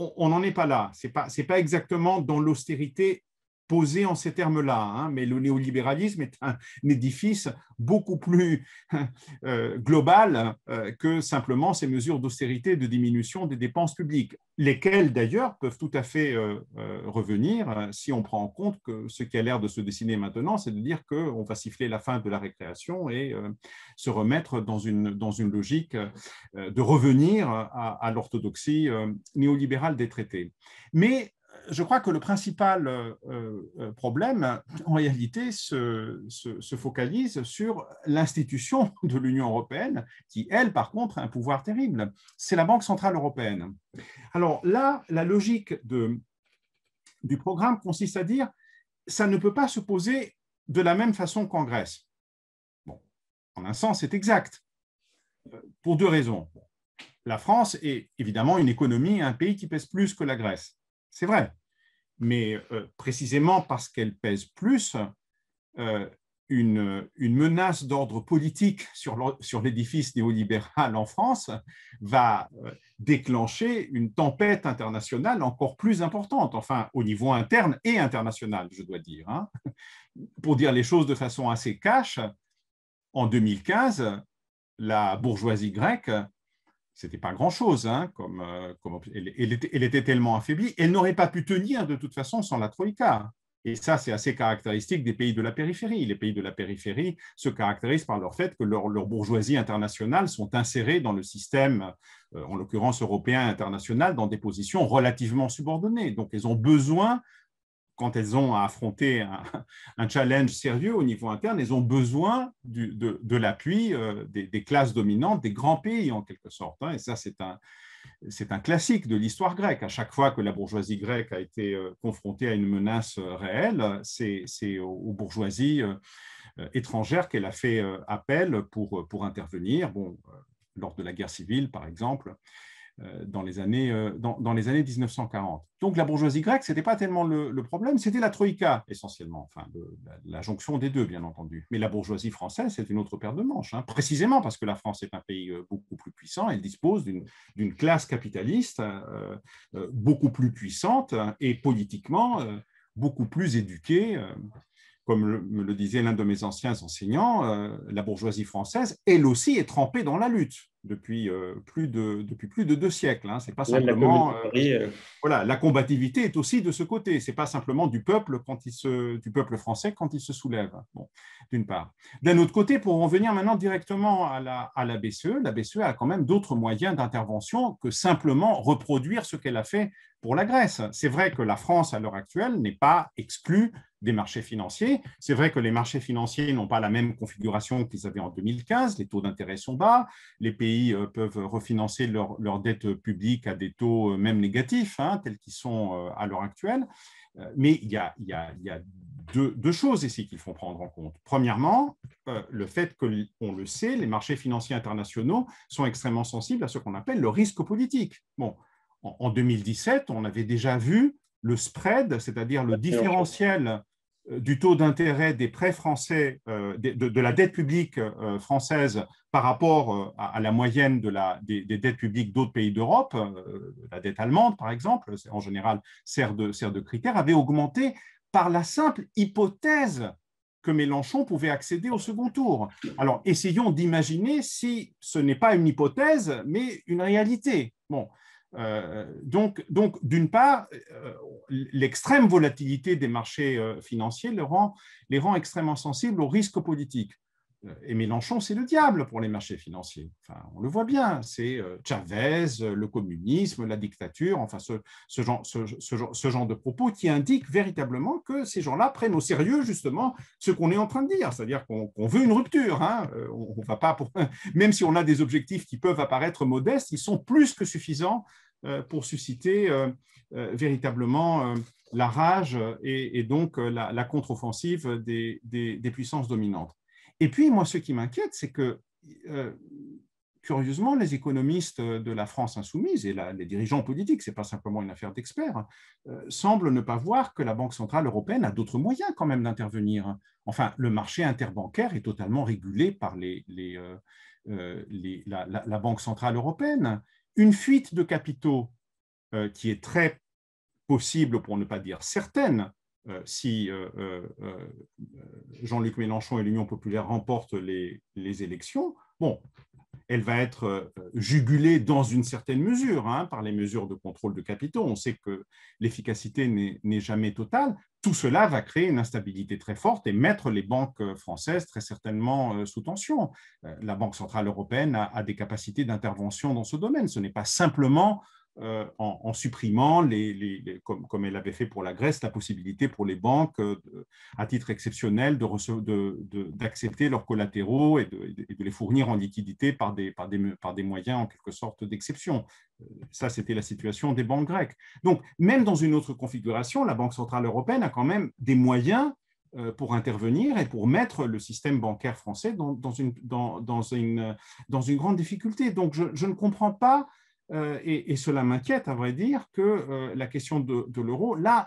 S3: on n'en est pas là. Ce n'est pas, exactement dans l'austérité posé en ces termes-là, hein. mais le néolibéralisme est un, édifice beaucoup plus euh, global euh, que simplement ces mesures d'austérité de diminution des dépenses publiques, lesquelles d'ailleurs peuvent tout à fait euh, revenir si on prend en compte que ce qui a l'air de se dessiner maintenant, c'est de dire qu'on va siffler la fin de la récréation et se remettre dans une, dans une logique de revenir à, à l'orthodoxie néolibérale des traités. Mais je crois que le principal euh, euh, euh, problème, en réalité, se, focalise sur l'institution de l'Union européenne, qui, elle, par contre, a un pouvoir terrible. C'est la Banque centrale européenne. Alors là, la logique du programme consiste à dire, ça ne peut pas se poser de la même façon qu'en Grèce. en un sens, c'est exact, pour deux raisons. La France est évidemment une économie, un pays qui pèse plus que la Grèce. C'est vrai. Mais euh, précisément parce qu'elle pèse plus, euh, une, menace d'ordre politique sur l'édifice néolibéral en France va euh, déclencher une tempête internationale encore plus importante, enfin au niveau interne et international, je dois dire. Hein. Pour dire les choses de façon assez cash, en 2015, la bourgeoisie grecque c'était pas grand-chose, hein, comme, euh, elle, était, tellement affaiblie, elle n'aurait pas pu tenir de toute façon sans la Troïka. Et ça, c'est assez caractéristique des pays de la périphérie. Les pays de la périphérie se caractérisent par leur fait que leurs leur bourgeoisies internationales sont insérées dans le système, euh, en l'occurrence européen international, dans des positions relativement subordonnées. Donc, elles ont besoin quand elles ont à affronter un, challenge sérieux au niveau interne, elles ont besoin de, l'appui euh, des, classes dominantes, des grands pays en quelque sorte. Hein. et ça, c'est un, classique de l'histoire grecque. À chaque fois que la bourgeoisie grecque a été euh, confrontée à une menace euh, réelle, c'est, aux bourgeoisies étrangères qu'elle a fait appel pour, intervenir, lors de la guerre civile par exemple. Euh, dans les années, euh, dans, les années 1940. Donc la bourgeoisie grecque, ce n'était pas tellement le, problème, c'était la Troïka essentiellement, enfin la, jonction des deux bien entendu. Mais la bourgeoisie française, c'est une autre paire de manches, hein, précisément parce que la France est un pays euh, beaucoup plus puissant, elle dispose d'une classe capitaliste beaucoup plus puissante hein, et politiquement beaucoup plus éduquée comme le, me le disait l'un de mes anciens enseignants, la bourgeoisie française, elle aussi, est trempée dans la lutte depuis, euh, plus de, depuis plus de deux siècles. Hein. C'est pas simplement la euh, euh. voilà, la combativité est aussi de ce côté. C'est pas simplement du peuple quand il se, du peuple français quand il se soulève. Bon, d'une part. D'un autre côté, pour en venir maintenant directement à la, à la BCE, la BCE a quand même d'autres moyens d'intervention que simplement reproduire ce qu'elle a fait pour la Grèce. C'est vrai que la France à l'heure actuelle n'est pas exclue des marchés financiers. C'est vrai que les marchés financiers n'ont pas la même configuration qu'ils avaient en 2015. Les taux d'intérêt sont bas. Les pays pays euh, peuvent refinancer leur, leur dette publique à des taux euh, même négatifs, hein, tels qu'ils sont euh, à l'heure actuelle. Mais il y a, deux, choses ici qu'il faut prendre en compte. Premièrement, le fait que, on le sait, les marchés financiers internationaux sont extrêmement sensibles à ce qu'on appelle le risque politique. Bon, en 2017, on avait déjà vu le spread, c'est-à-dire le différentiel euh, du taux d'intérêt des prêts français, euh, de, la dette publique euh, française par rapport à, la moyenne de la, des, dettes publiques d'autres pays d'Europe, la dette allemande par exemple, en général sert de, sert de critère, avait augmenté par la simple hypothèse que Mélenchon pouvait accéder au second tour. Alors essayons d'imaginer si ce n'est pas une hypothèse, mais une réalité. Bon, euh, donc, donc d'une part, euh, l'extrême volatilité des marchés euh, financiers rend, les rend extrêmement sensibles aux risques politiques. Et euh, Mélenchon, c'est le diable pour les marchés financiers. on le voit bien, c'est euh, Chavez, euh, le communisme, la dictature, enfin ce, genre, de propos qui indique véritablement que ces gens-là prennent au sérieux justement ce qu'on est en train de dire, c'est-à-dire qu'on veut une rupture. Hein. On, va pas Même si on a des objectifs qui peuvent apparaître modestes, ils sont plus que suffisants pour susciter véritablement la rage et, donc la, contre-offensive des puissances dominantes. Et puis, moi, ce qui m'inquiète, c'est que, euh, curieusement, les économistes de la France insoumise et les dirigeants politiques, ce n'est pas simplement une affaire d'experts, euh, semblent ne pas voir que la Banque centrale européenne a d'autres moyens quand même d'intervenir. Enfin, le marché interbancaire est totalement régulé par euh, la, la Banque centrale européenne. Une fuite de capitaux qui est très possible, pour ne pas dire certaine, euh, si euh, euh, Jean-Luc Mélenchon et l'Union populaire remportent les, élections, bon, elle va être jugulée dans une certaine mesure hein, par les mesures de contrôle de capitaux. On sait que l'efficacité n'est jamais totale. Tout cela va créer une instabilité très forte et mettre les banques françaises très certainement sous tension. La Banque centrale européenne a des capacités d'intervention dans ce domaine. Ce n'est pas simplement euh, en, supprimant, les, comme, comme, elle l'avait fait pour la Grèce, la possibilité pour les banques, euh, à titre exceptionnel, d'accepter de de, leurs collatéraux et, de, les fournir en liquidité par des, par des, par des moyens en quelque sorte d'exception. Euh, ça, c'était la situation des banques grecques. Donc, même dans une autre configuration, la Banque centrale européenne a quand même des moyens pour intervenir et pour mettre le système bancaire français dans, dans, une, dans, dans une, une, grande difficulté. Donc, je, je ne comprends pas euh, et, cela m'inquiète, à vrai dire, que euh, la question de, l'euro, là,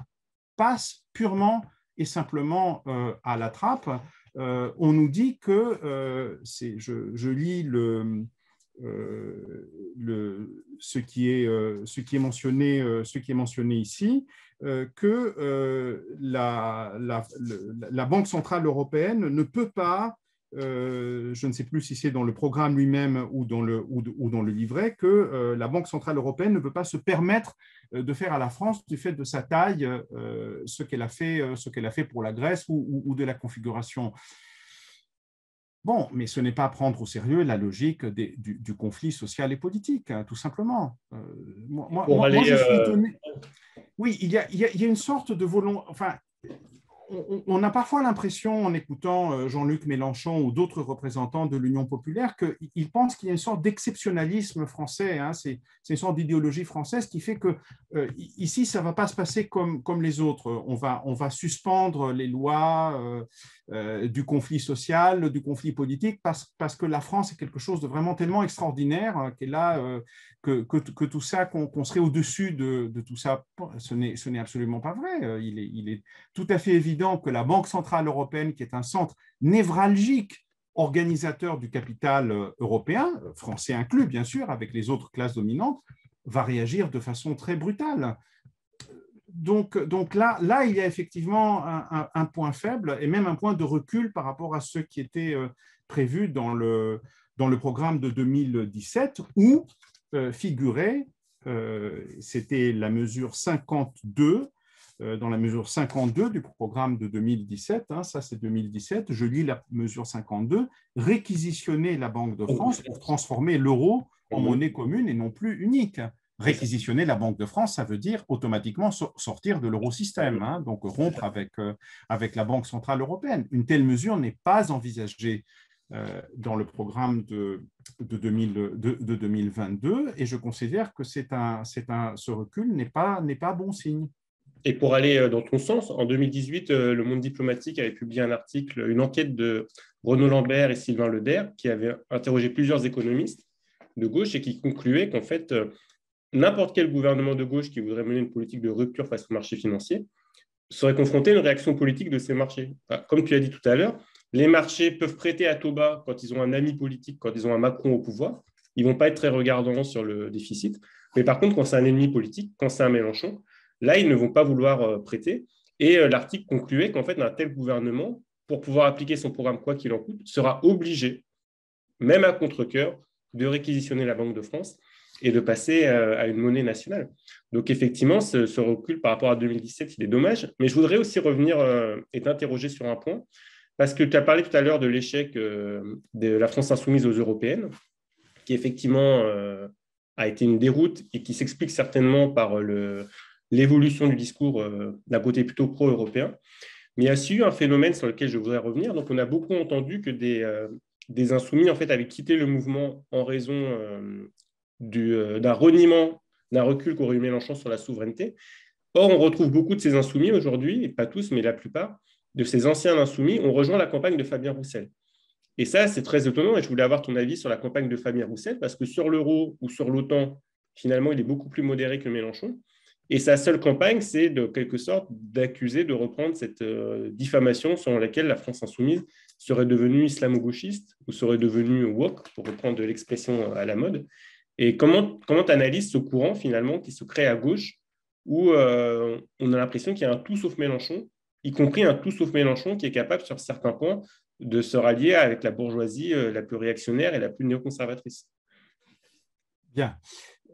S3: passe purement et simplement euh, à la trappe. on nous dit que, je, je, lis le, ce, qui est, ce, qui est mentionné, ce qui est mentionné ici, que la, la, la, Banque centrale européenne ne peut pas euh, je ne sais plus si c'est dans le programme lui-même ou, ou, ou, dans le livret, que euh, la Banque centrale européenne ne peut pas se permettre euh, de faire à la France, du fait de sa taille, ce qu'elle a, qu'elle a, fait pour la Grèce ou, ou de la configuration. Bon, mais ce n'est pas prendre au sérieux la logique du, conflit social et politique, hein, tout simplement. Moi, aller, je suis Oui, il y, a, il, y a, il y a une sorte de volonté. Enfin, on, a parfois l'impression, en écoutant euh, Jean-Luc Mélenchon ou d'autres représentants de l'Union populaire, qu'ils pensent qu'il y a une sorte d'exceptionnalisme français. Hein. c'est, une sorte d'idéologie française qui fait que euh, ici, ça ne va pas se passer comme, les autres. On va, suspendre les lois, euh, euh, du conflit social, du conflit politique, parce, que la France est quelque chose de vraiment tellement extraordinaire euh, euh, que, tout ça, qu'on serait au-dessus de, tout ça, ce n'est absolument pas vrai. il est, tout à fait évident que la Banque centrale européenne, qui est un centre névralgique, organisateur du capital européen, français inclus bien sûr, avec les autres classes dominantes, va réagir de façon très brutale donc, là, là, il y a effectivement un, point faible et même un point de recul par rapport à ce qui était euh, prévu dans le, dans le programme de 2017 où euh, figurait, euh, c'était la mesure 52, dans la mesure 52 du programme de 2017, hein, ça c'est 2017, je lis la mesure 52, réquisitionner la Banque de oh, France pour transformer l'euro en monnaie commune et non plus unique. Réquisitionner la Banque de France, ça veut dire automatiquement sortir de l'eurosystème, hein. donc rompre avec, euh, avec la Banque centrale européenne. Une telle mesure n'est pas envisagée euh, dans le programme de, de, 2022 et je considère que un, un, ce recul n'est pas, pas bon signe. Et pour aller euh, dans ton sens, en 2018, le Monde diplomatique
S2: avait publié un article, une enquête de Renaud Lambert et Sylvain Leder, qui avait interrogé plusieurs économistes de gauche et qui concluait qu'en fait, n'importe quel gouvernement de gauche qui voudrait mener une politique de rupture face aux marchés financiers serait confronté à une réaction politique de ces marchés. comme tu l'as dit tout à l'heure, les marchés peuvent prêter à taux bas quand ils ont un ami politique, quand ils ont un Macron au pouvoir. Ils ne vont pas être très regardants sur le déficit. Mais par contre, quand c'est un ennemi politique, quand c'est un Mélenchon, là, ils ne vont pas vouloir euh, prêter. Et euh, l'article concluait qu'en fait, un tel gouvernement, pour pouvoir appliquer son programme quoi qu'il en coûte, sera obligé, même à contre de réquisitionner la Banque de France et de passer euh, à une monnaie nationale. Donc effectivement, ce, recul par rapport à 2017, il est dommage. Mais je voudrais aussi revenir euh, et t'interroger sur un point, parce que tu as parlé tout à l'heure de l'échec euh, de la France insoumise aux européennes, qui effectivement a été une déroute et qui s'explique certainement par l'évolution du discours d'un côté plutôt pro-européen. Mais il y a aussi eu un phénomène sur lequel je voudrais revenir. Donc on a beaucoup entendu que des des insoumis en fait avaient quitté le mouvement en raison euh, d'un reniement, d'un recul qu'aurait eu Mélenchon sur la souveraineté. Or, on retrouve beaucoup de ces insoumis aujourd'hui, pas tous, mais la plupart, de ces anciens insoumis ont rejoint la campagne de Fabien Roussel. Et ça, c'est très étonnant, et je voulais avoir ton avis sur la campagne de Fabien Roussel, parce que sur l'euro ou sur l'OTAN, finalement, il est beaucoup plus modéré que Mélenchon. Et sa seule campagne, c'est de quelque sorte d'accuser, de reprendre cette euh, diffamation selon laquelle la France insoumise serait devenue islamo-gauchiste ou serait devenue woke, pour reprendre l'expression euh, à la mode. Et comment tu analyses ce courant finalement qui se crée à gauche où euh, on a l'impression qu'il y a un tout sauf Mélenchon, y compris un tout sauf Mélenchon qui est capable sur certains points de se rallier avec la bourgeoisie euh, la plus réactionnaire et la plus
S3: néoconservatrice Bien.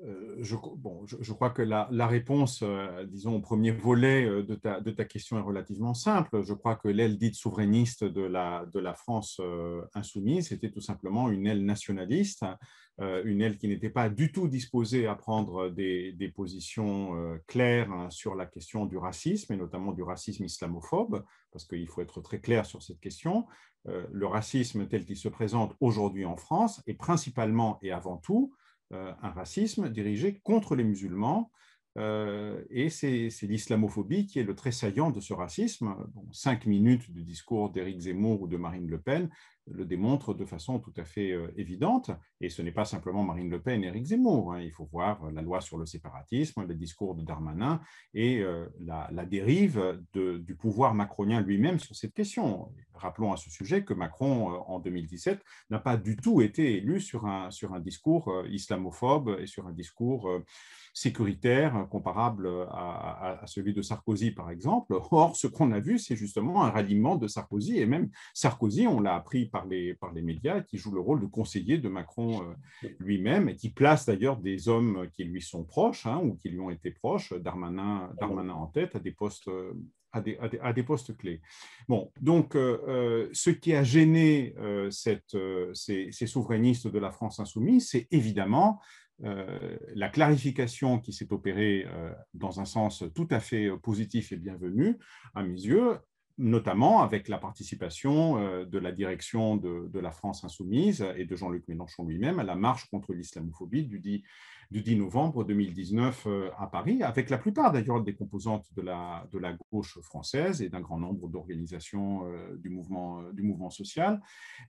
S3: Euh, je, bon, je, crois que la, réponse, euh, disons, au premier volet euh, de ta, question est relativement simple. Je crois que l'aile dite souverainiste de la, France insoumise c'était tout simplement une aile nationaliste, une aile qui n'était pas du tout disposée à prendre des, positions claires hein, sur la question du racisme, et notamment du racisme islamophobe, parce qu'il faut être très clair sur cette question. le racisme tel qu'il se présente aujourd'hui en France est principalement et avant tout euh, un racisme dirigé contre les musulmans. Euh, et c'est l'islamophobie qui est le tressaillant de ce racisme. cinq minutes du discours d'Éric Zemmour ou de Marine Le Pen le démontre de façon tout à fait euh, évidente. Et ce n'est pas simplement Marine Le Pen et Éric Zemmour. Hein. Il faut voir la loi sur le séparatisme, le discours de Darmanin et euh, la, dérive du pouvoir macronien lui-même sur cette question. Rappelons à ce sujet que Macron, euh, en 2017, n'a pas du tout été élu sur un, sur un discours islamophobe et sur un discours sécuritaire comparable à, à celui de Sarkozy, par exemple. Or, ce qu'on a vu, c'est justement un ralliement de Sarkozy. Et même Sarkozy, on l'a appris par par les, par les médias, qui joue le rôle de conseiller de Macron euh, lui-même, et qui place d'ailleurs des hommes qui lui sont proches, hein, ou qui lui ont été proches, Darmanin, Darmanin en tête, à des postes euh, à des, à, des, postes clés. Bon, donc, euh, ce qui a gêné cette, ces, souverainistes de la France insoumise, c'est évidemment la clarification qui s'est opérée dans un sens tout à fait positif et bienvenu, à mes yeux, notamment avec la participation euh, de la direction de, la France insoumise et de Jean-Luc Mélenchon lui-même à la marche contre l'islamophobie du dit du 10 novembre 2019 euh, à Paris, avec la plupart d'ailleurs des composantes de la, de la gauche française et d'un grand nombre d'organisations euh, du, mouvement, euh, du mouvement social.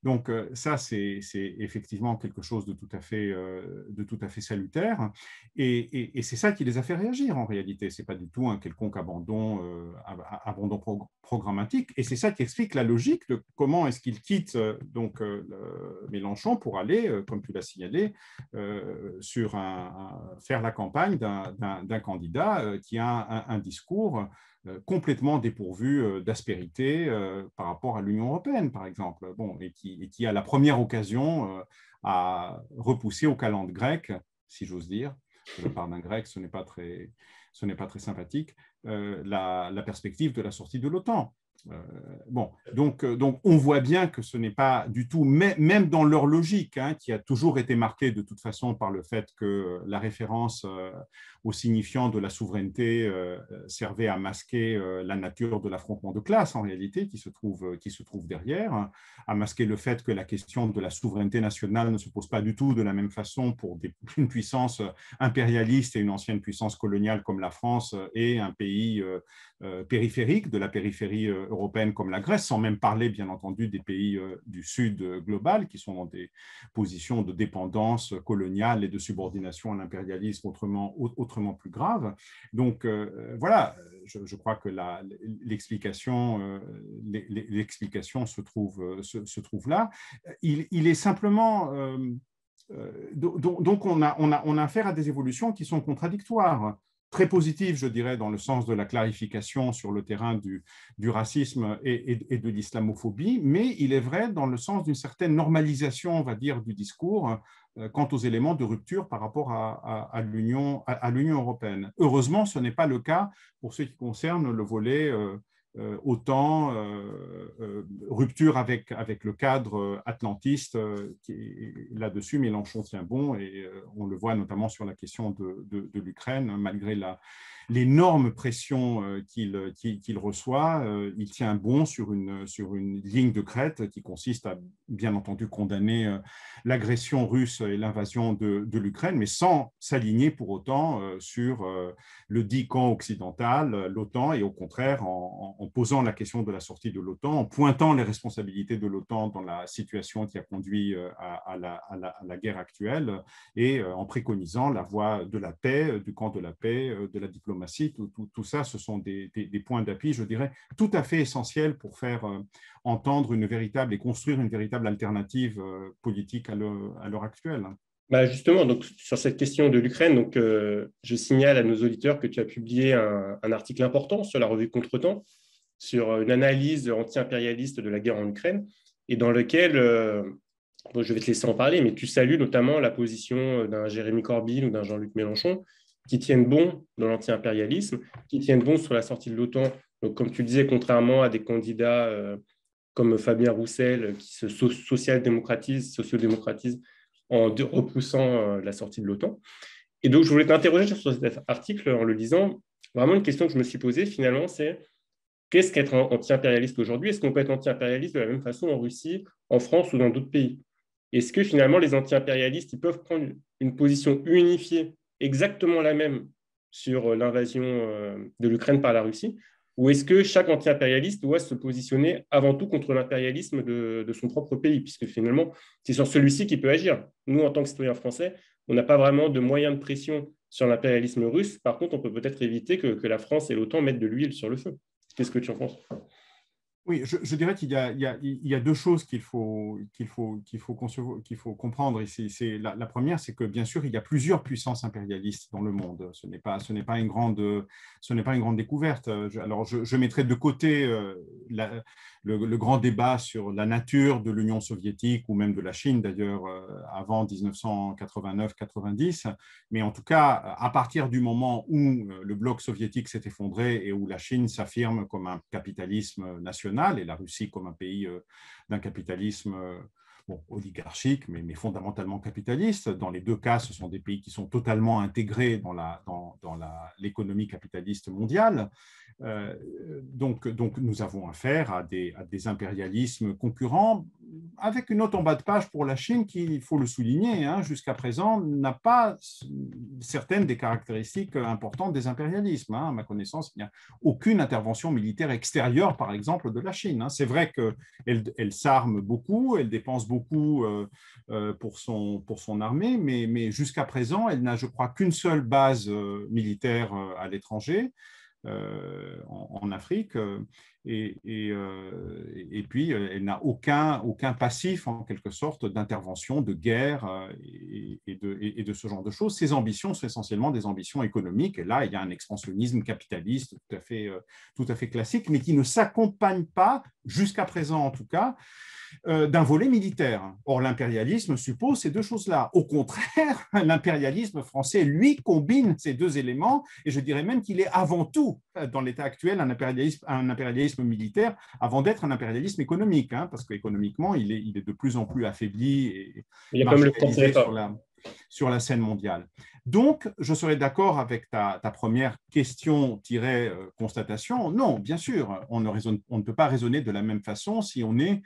S3: Donc ça, c'est effectivement quelque chose de tout à fait, de tout à fait salutaire. Et, et, c'est ça qui les a fait réagir en réalité. Ce n'est pas du tout un quelconque abandon, abandon programmatique. Et c'est ça qui explique la logique de comment est-ce qu'ils quittent donc, Mélenchon pour aller, comme tu l'as signalé, sur un faire la campagne d'un candidat euh, qui a un, discours euh, complètement dépourvu euh, d'aspérité par rapport à l'Union européenne, par exemple, bon, et, qui, a la première occasion à repousser au calendrier grec, si j'ose dire, je parle d'un grec, ce n'est pas très, ce n'est pas très sympathique, la, perspective de la sortie de l'OTAN. Euh, bon, donc, euh, donc on voit bien que ce n'est pas du tout, même dans leur logique, hein, qui a toujours été marquée de toute façon par le fait que la référence euh, au signifiant de la souveraineté servait à masquer la nature de l'affrontement de classe en réalité qui se trouve, qui se trouve derrière, hein, à masquer le fait que la question de la souveraineté nationale ne se pose pas du tout de la même façon pour une puissance impérialiste et une ancienne puissance coloniale comme la France et un pays euh, périphériques, de la périphérie euh, européenne comme la Grèce, sans même parler bien entendu des pays euh, du sud global qui sont dans des positions de dépendance coloniale et de subordination à l'impérialisme autrement, autrement plus grave. Donc voilà, je, crois que l'explication se, trouve, se, trouve là. Il, est simplement... donc, on, a, on, a, on a affaire à des évolutions qui sont contradictoires très positif, je dirais, dans le sens de la clarification sur le terrain du, racisme et, de l'islamophobie, mais il est vrai dans le sens d'une certaine normalisation, on va dire, du discours euh, quant aux éléments de rupture par rapport à, à l'Union européenne. Heureusement, ce n'est pas le cas pour ce qui concerne le volet euh, euh, autant euh, euh, rupture avec, avec le cadre atlantiste là-dessus, Mélenchon tient bon, et on le voit notamment sur la question de l'Ukraine, hein, malgré la, l'énorme pression euh, qu'il euh, qu reçoit, euh, il tient bon sur une, sur une ligne de crête qui consiste à, bien entendu, condamner l'agression russe et l'invasion de, l'Ukraine, mais sans s'aligner pour autant sur le dit camp occidental, l'OTAN, et au contraire, en, posant la question de la sortie de l'OTAN, en pointant les responsabilités de l'OTAN dans la situation qui a conduit à, la, à, la, guerre actuelle, et en préconisant la voie de la paix, du camp de la paix, de la diplomatie tout, tout, ça, ce sont des, points d'appui, je dirais, tout à fait essentiels pour faire euh, entendre une véritable et construire une véritable alternative euh, politique à l'heure actuelle.
S2: Bah justement, donc, sur cette question de l'Ukraine, donc, euh, je signale à nos auditeurs que tu as publié un, article important sur la revue Contretemps, sur une analyse anti-impérialiste de la guerre en Ukraine, et dans lequel, je vais te laisser en parler, mais tu salues notamment la position d'un Jérémy Corbyn ou d'un Jean-Luc Mélenchon, qui tiennent bon dans l'anti-impérialisme, qui tiennent bon sur la sortie de l'OTAN. comme tu le disais, contrairement à des candidats euh, comme Fabien Roussel, qui se social-démocratise, sociodémocratisent en repoussant euh, la sortie de l'OTAN. Et donc, je voulais t'interroger sur cet article en le lisant. Vraiment, une question que je me suis posée finalement, c'est qu'est-ce qu'être anti-impérialiste aujourd'hui Est-ce qu'on peut être anti-impérialiste de la même façon en Russie, en France ou dans d'autres pays Est-ce que finalement les anti-impérialistes, ils peuvent prendre une position unifiée exactement la même sur euh, l'invasion euh, de l'Ukraine par la Russie Ou est-ce que chaque anti-impérialiste doit se positionner avant tout contre l'impérialisme de, son propre pays Puisque finalement, c'est sur celui-ci qu'il peut agir. Nous, en tant que citoyens français, on n'a pas vraiment de moyens de pression sur l'impérialisme russe. Par contre, on peut peut-être éviter que la France et l'OTAN mettent de l'huile sur le feu. Qu'est-ce que tu en penses
S3: oui, je, dirais qu'il y, a deux choses qu'il faut, faut, faut, comprendre ici. La, la première, c'est que bien sûr, il y a plusieurs puissances impérialistes dans le monde. Ce n'est pas, pas, une, grande, pas une grande découverte. alors, je, je, mettrai de côté euh, le, grand débat sur la nature de l'Union soviétique ou même de la Chine, d'ailleurs, euh, avant 1989-90. Mais en tout cas, à partir du moment où euh, le bloc soviétique s'est effondré et où la Chine s'affirme comme un capitalisme national, et la Russie comme un pays euh, d'un capitalisme euh, bon, oligarchiques, mais, fondamentalement capitalistes. Dans les deux cas, ce sont des pays qui sont totalement intégrés dans l'économie dans, dans capitaliste mondiale. Euh, donc, donc, nous avons affaire à des, à impérialismes concurrents, avec une note en bas de page pour la Chine qui, il faut le souligner, hein, jusqu'à présent, n'a pas certaines des caractéristiques importantes des impérialismes. Hein, à ma connaissance, il n'y a aucune intervention militaire extérieure, par exemple, de la Chine. Hein. C'est vrai qu'elle elle, s'arme beaucoup, elle dépense beaucoup beaucoup euh, euh, pour, son, pour son armée, mais, jusqu'à présent, elle n'a, je crois, qu'une seule base euh, militaire à l'étranger. en, Afrique. Euh, et, puis euh, elle n'a aucun, aucun passif en quelque sorte d'intervention, de guerre euh, et de, et, de, ce genre de choses. Ses ambitions sont essentiellement des ambitions économiques et là il y a un expansionnisme capitaliste tout à fait, tout à fait classique mais qui ne s'accompagne pas, jusqu'à présent en tout cas, d'un volet militaire. Or l'impérialisme suppose ces deux choses-là. Au contraire, l'impérialisme français, lui, combine ces deux éléments et je dirais même qu'il est avant tout dans l'état actuel un impérialisme, un impérialisme militaire avant d'être un impérialisme économique, hein, parce qu'économiquement, il est, il est de plus en plus affaibli et il marginalisé sur la, sur la scène mondiale. Donc, je serais d'accord avec ta, première question, euh, constatation. Non, bien sûr, on ne, on ne peut pas raisonner de la même façon si on est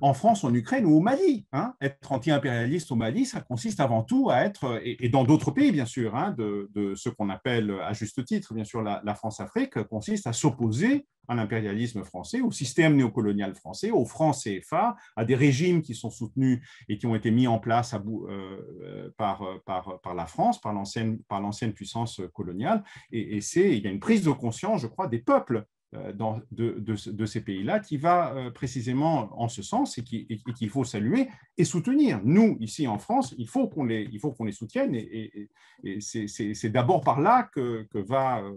S3: en France, en Ukraine ou au Mali. Hein. Être anti-impérialiste au Mali, ça consiste avant tout à être, et, dans d'autres pays bien sûr, hein, de, ce qu'on appelle à juste titre, bien sûr, la, France-Afrique, consiste à s'opposer à l'impérialisme français, au système néocolonial français, aux francs CFA, à des régimes qui sont soutenus et qui ont été mis en place euh, euh, par, par, la France, par l'ancienne puissance coloniale. Et, c'est, il y a une prise de conscience, je crois, des peuples euh, dans, de, de, ces pays-là qui va euh, précisément en ce sens et qu'il faut saluer et soutenir. Nous, ici en France, il faut qu'on les, qu'on les, soutienne et, c'est d'abord par là que, que, va, euh,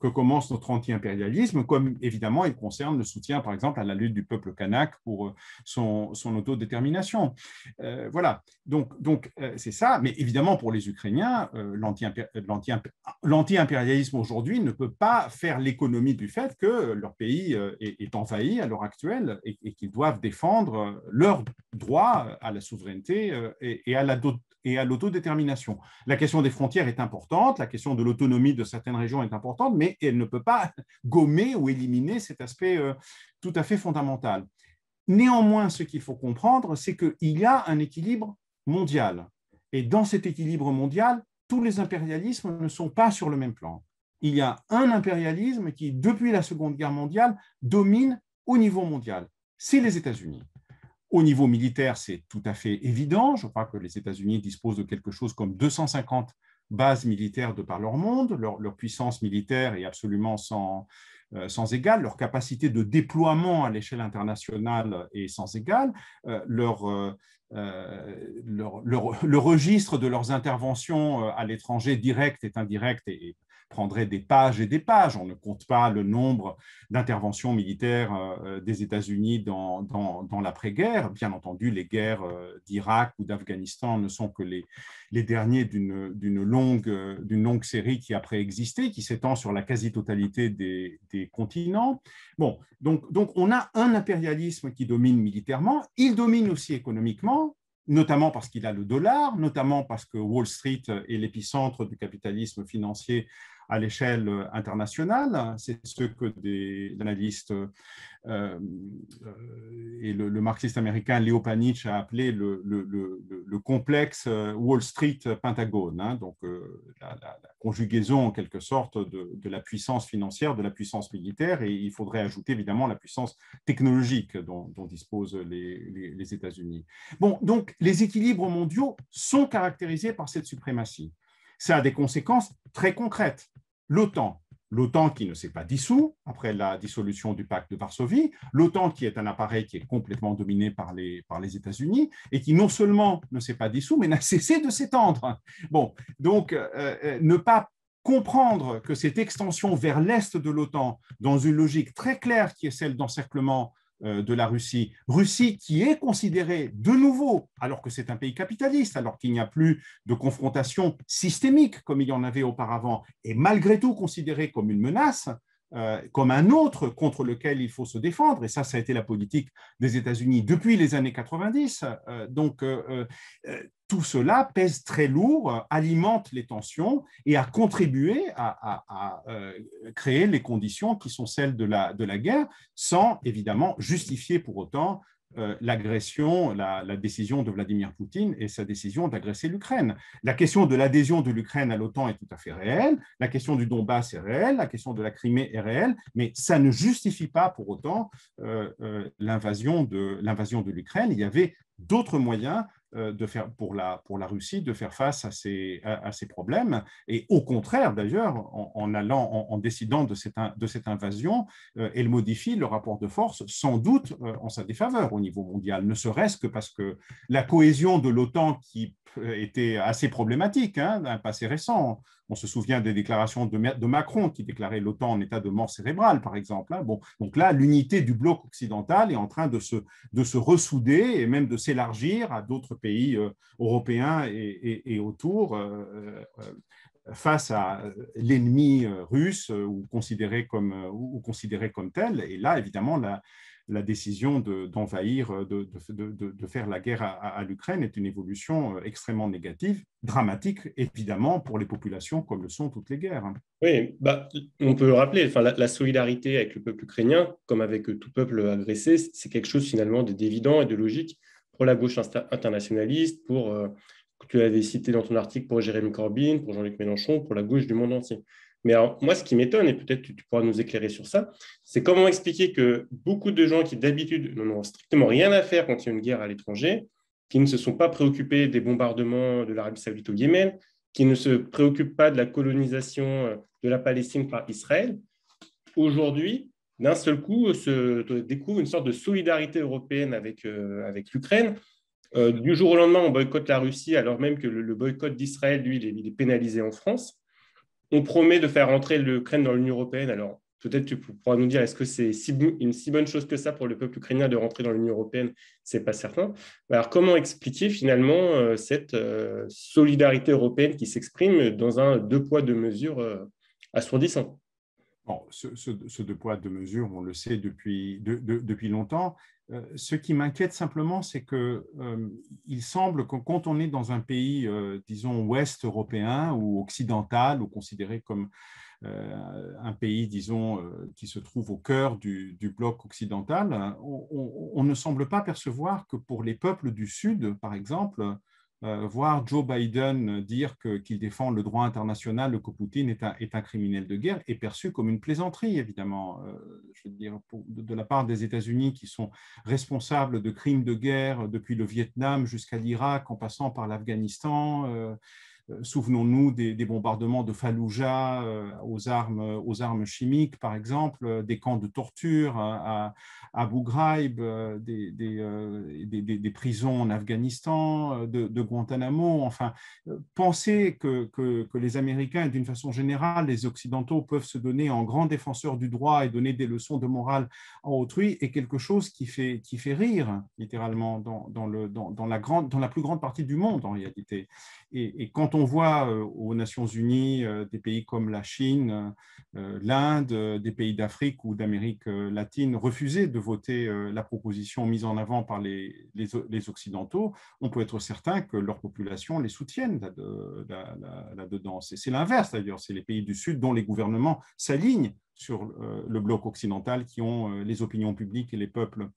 S3: que commence notre anti-impérialisme, comme évidemment il concerne le soutien, par exemple, à la lutte du peuple kanak pour son, son autodétermination. voilà, donc c'est ça, mais évidemment pour les Ukrainiens, l'anti-impérialisme aujourd'hui ne peut pas faire l'économie du fait que leur pays euh, est, envahi à l'heure actuelle et, qu'ils doivent défendre euh, leur droit à la souveraineté euh, et, et à la et à l'autodétermination. La question des frontières est importante, la question de l'autonomie de certaines régions est importante, mais elle ne peut pas gommer ou éliminer cet aspect tout à fait fondamental. Néanmoins, ce qu'il faut comprendre, c'est qu'il y a un équilibre mondial. Et dans cet équilibre mondial, tous les impérialismes ne sont pas sur le même plan il y a un impérialisme qui, depuis la Seconde Guerre mondiale, domine au niveau mondial. C'est les États-Unis. Au niveau militaire, c'est tout à fait évident. Je crois que les États-Unis disposent de quelque chose comme 250 bases militaires de par leur monde. Leur, puissance militaire est absolument euh, sans, égale. Leur capacité de déploiement à l'échelle internationale est sans égale. Euh, euh, leur, le registre de leurs interventions à l'étranger, direct et indirect, est, prendrait des pages et des pages. On ne compte pas le nombre d'interventions militaires euh, des États-Unis dans, dans, l'après-guerre. Bien entendu, les guerres euh, d'Irak ou d'Afghanistan ne sont que les, les derniers d'une longue, euh, longue, série qui a préexisté, qui s'étend sur la quasi-totalité des, des, continents. Bon, donc, donc on a un impérialisme qui domine militairement, il domine aussi économiquement, notamment parce qu'il a le dollar, notamment parce que Wall Street est l'épicentre du capitalisme financier à l'échelle euh, internationale. C'est ce que des analystes euh, euh, et le, marxiste américain Leo Panitch a appelé le, complexe Wall Street-Pentagone, hein. donc la, conjugaison en quelque sorte de, la puissance financière, de la puissance militaire, et il faudrait ajouter évidemment la puissance technologique dont, disposent les, les États-Unis. Bon, donc les équilibres mondiaux sont caractérisés par cette suprématie ça a des conséquences très concrètes. L'OTAN, l'OTAN qui ne s'est pas dissous après la dissolution du pacte de Varsovie, l'OTAN qui est un appareil qui est complètement dominé par les, par les États-Unis et qui non seulement ne s'est pas dissous, mais n'a cessé de s'étendre. Bon, donc euh, euh, ne pas comprendre que cette extension vers l'est de l'OTAN, dans une logique très claire qui est celle d'encerclement euh, de la Russie. Russie qui est considérée de nouveau, alors que c'est un pays capitaliste, alors qu'il n'y a plus de confrontation systémique comme il y en avait auparavant, et malgré tout considérée comme une menace, euh, comme un autre contre lequel il faut se défendre, et ça, ça a été la politique des États-Unis depuis les années 90. Euh, donc, tout cela pèse très lourd, alimente les tensions et a contribué à, euh, créer les conditions qui sont celles de la, guerre, sans évidemment justifier pour autant euh, l'agression, la, décision de Vladimir Poutine et sa décision d'agresser l'Ukraine. La question de l'adhésion de l'Ukraine à l'OTAN est tout à fait réelle, la question du Donbass est réelle, la question de la Crimée est réelle, mais ça ne justifie pas pour autant euh, l'invasion de l'Ukraine. Il y avait d'autres moyens euh, de faire, pour, la, Russie de faire face à ces, problèmes. Et au contraire, d'ailleurs, en, allant, en, décidant de cette, invasion, euh, elle modifie le rapport de force, sans doute euh, en sa défaveur au niveau mondial, ne serait-ce que parce que la cohésion de l'OTAN, qui était assez problématique, hein, d'un passé récent, on se souvient des déclarations de, de Macron qui déclarait l'OTAN en état de mort cérébrale, par exemple. Hein. Bon, donc là, l'unité du bloc occidental est en train de se, ressouder et même de s'élargir à d'autres pays euh, européens et, autour euh, euh, face à l'ennemi russe ou considéré comme, ou, considéré comme tel. Et là, évidemment, la décision d'envahir, euh, de, faire la guerre à, l'Ukraine est une évolution euh, extrêmement négative, dramatique évidemment pour les populations comme le sont toutes les guerres. Hein.
S2: Oui, bah, on peut le rappeler, enfin, la, solidarité avec le peuple ukrainien, comme avec euh, tout peuple agressé, c'est quelque chose finalement d'évident et de logique pour la gauche internationaliste, pour, que tu avais cité dans ton article, pour Jérémy Corbyn, pour Jean-Luc Mélenchon, pour la gauche du monde entier. Mais moi, ce qui m'étonne, et peut-être tu pourras nous éclairer sur ça, c'est comment expliquer que beaucoup de gens qui d'habitude n'ont strictement rien à faire quand il y a une guerre à l'étranger, qui ne se sont pas préoccupés des bombardements de l'Arabie saoudite au Yémen, qui ne se préoccupent pas de la colonisation euh, de la Palestine par Israël, aujourd'hui, d'un seul coup, se découvre une sorte de solidarité européenne avec, euh, l'Ukraine. Euh, du jour au lendemain, on boycotte la Russie, alors même que le, boycott d'Israël, lui, il est, pénalisé en France on promet de faire entrer l'Ukraine dans l'Union européenne. Alors, peut-être tu pourras nous dire, est-ce que c'est une si bonne chose que ça pour le peuple ukrainien de rentrer dans l'Union européenne Ce n'est pas certain. Alors, comment expliquer finalement euh, cette euh, solidarité européenne qui s'exprime dans un deux poids, deux mesures euh, assourdissant
S3: ce, deux poids, deux mesures, on le sait depuis, longtemps. Euh, ce qui m'inquiète simplement, c'est qu'il euh, semble que quand on est dans un pays, euh, disons, ouest européen ou occidental, ou considéré comme un pays, disons, qui se trouve au cœur du, bloc occidental, hein, on, ne semble pas percevoir que pour les peuples du Sud, par exemple, euh, voir Joe Biden dire qu'il défend le droit international, que Poutine est un, criminel de guerre, est perçu comme une plaisanterie, évidemment, euh, de, la part des États-Unis qui sont responsables de crimes de guerre depuis le Vietnam jusqu'à l'Irak, en passant par l'Afghanistan, euh, euh, souvenons-nous des, bombardements de Fallujah euh, aux armes, aux, armes, chimiques, par exemple, euh, des camps de torture à, Abu Ghraib, des, des, prisons en Afghanistan, de, de Guantanamo. Enfin, penser que, les Américains, d'une façon générale, les Occidentaux peuvent se donner en grands défenseurs du droit et donner des leçons de morale à autrui est quelque chose qui fait, qui fait rire, littéralement, dans, le, dans, la grande, dans la plus grande partie du monde, en réalité. et quand on voit euh, aux Nations Unies euh, des pays comme la Chine, euh, l'Inde, des pays d'Afrique ou d'Amérique latine refuser de voter la proposition mise en avant par les, les, Occidentaux, on peut être certain que leur population les soutiennent là-dedans. c'est l'inverse d'ailleurs, c'est les pays du Sud dont les gouvernements s'alignent sur le bloc occidental qui ont les opinions publiques et les peuples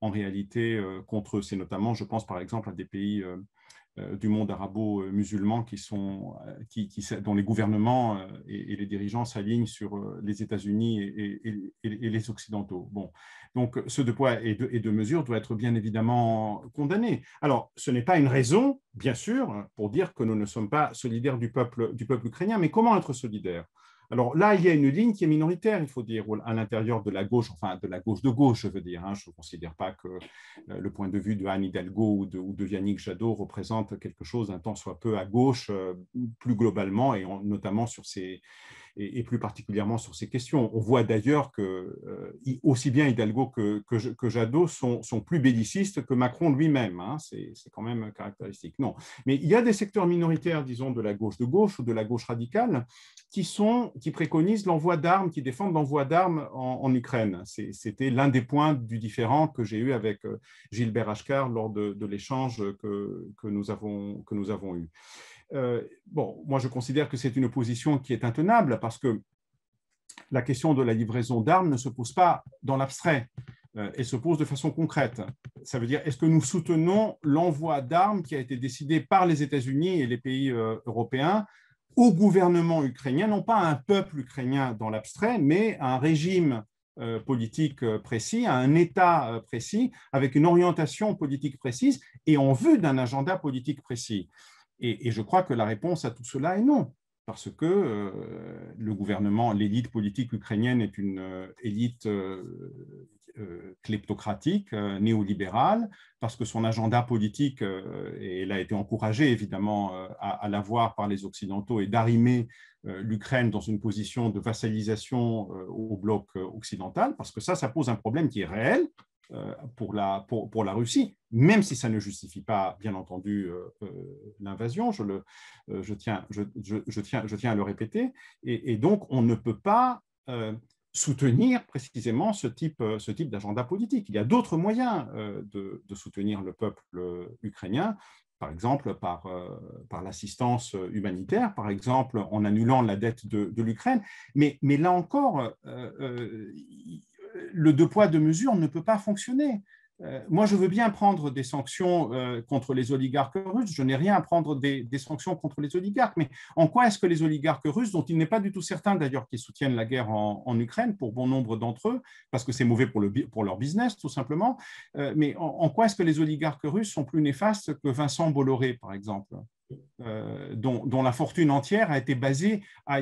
S3: en réalité contre eux. C'est notamment, je pense par exemple à des pays euh, du monde arabo-musulman qui sont, euh, qui, dont les gouvernements euh, et, les dirigeants s'alignent sur les États-Unis et, les Occidentaux. Bon, donc ce de poids et de, mesures doit être bien évidemment condamné. Alors, ce n'est pas une raison, bien sûr, pour dire que nous ne sommes pas solidaires du peuple, du peuple ukrainien, mais comment être solidaires alors là, il y a une ligne qui est minoritaire, il faut dire, à l'intérieur de la gauche, enfin de la gauche de gauche, je veux dire. Hein. Je ne considère pas que euh, le point de vue de Anne Hidalgo ou de, Yannick Jadot représente quelque chose un tant soit peu à gauche, euh, plus globalement, et notamment sur ces et, plus particulièrement sur ces questions. On voit d'ailleurs que euh, aussi bien Hidalgo que, que, Jadot sont, plus bellicistes que Macron lui-même. Hein. c'est quand même caractéristique. Non. Mais il y a des secteurs minoritaires, disons, de la gauche de gauche ou de la gauche radicale, qui, sont, qui préconisent l'envoi d'armes, qui défendent l'envoi d'armes en, Ukraine. C'était l'un des points du différent que j'ai eu avec euh, Gilbert Ashkar lors de, l'échange que, que nous avons eu. Euh, bon, moi je considère que c'est une position qui est intenable parce que la question de la livraison d'armes ne se pose pas dans l'abstrait, euh, elle se pose de façon concrète. Ça veut dire, est-ce que nous soutenons l'envoi d'armes qui a été décidé par les États-Unis et les pays euh, européens au gouvernement ukrainien, non pas à un peuple ukrainien dans l'abstrait, mais à un régime politique précis, à un État précis, avec une orientation politique précise et en vue d'un agenda politique précis. Et, je crois que la réponse à tout cela est non, parce que euh, le gouvernement, l'élite politique ukrainienne est une euh, élite euh, kleptocratique, néolibérale, parce que son agenda politique, et elle a été encouragée évidemment à, à l'avoir par les Occidentaux, et d'arrimer l'Ukraine dans une position de vassalisation au bloc occidental, parce que ça, ça pose un problème qui est réel, euh, pour la, pour, pour la Russie, même si ça ne justifie pas, bien entendu, euh, euh, l'invasion, je, le, je, tiens, je, je, tiens, je tiens à le répéter, et, donc on ne peut pas soutenir précisément ce type, ce type d'agenda politique. Il y a d'autres moyens de, soutenir le peuple ukrainien, par exemple par, par l'assistance humanitaire, par exemple en annulant la dette de, de l'Ukraine, mais, mais là encore, le deux poids, deux mesures ne peut pas fonctionner. Euh, moi, je veux bien prendre des sanctions euh, contre les oligarques russes, je n'ai rien à prendre des, sanctions contre les oligarques, mais en quoi est-ce que les oligarques russes, dont il n'est pas du tout certain d'ailleurs qu'ils soutiennent la guerre en, Ukraine pour bon nombre d'entre eux, parce que c'est mauvais pour, leur business tout simplement, euh, mais en, quoi est-ce que les oligarques russes sont plus néfastes que Vincent Bolloré, par exemple dont, la fortune entière a été basée, a